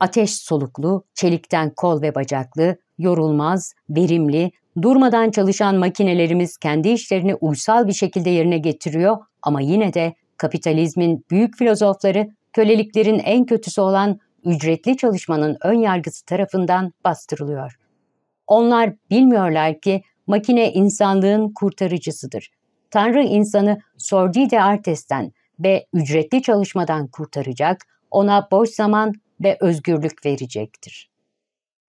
Ateş soluklu, çelikten kol ve bacaklı, yorulmaz, verimli, durmadan çalışan makinelerimiz kendi işlerini uysal bir şekilde yerine getiriyor ama yine de kapitalizmin büyük filozofları köleliklerin en kötüsü olan ücretli çalışmanın ön yargısı tarafından bastırılıyor. Onlar bilmiyorlar ki makine insanlığın kurtarıcısıdır. Tanrı insanı sordide artesten ve ücretli çalışmadan kurtaracak, ona boş zaman ve özgürlük verecektir.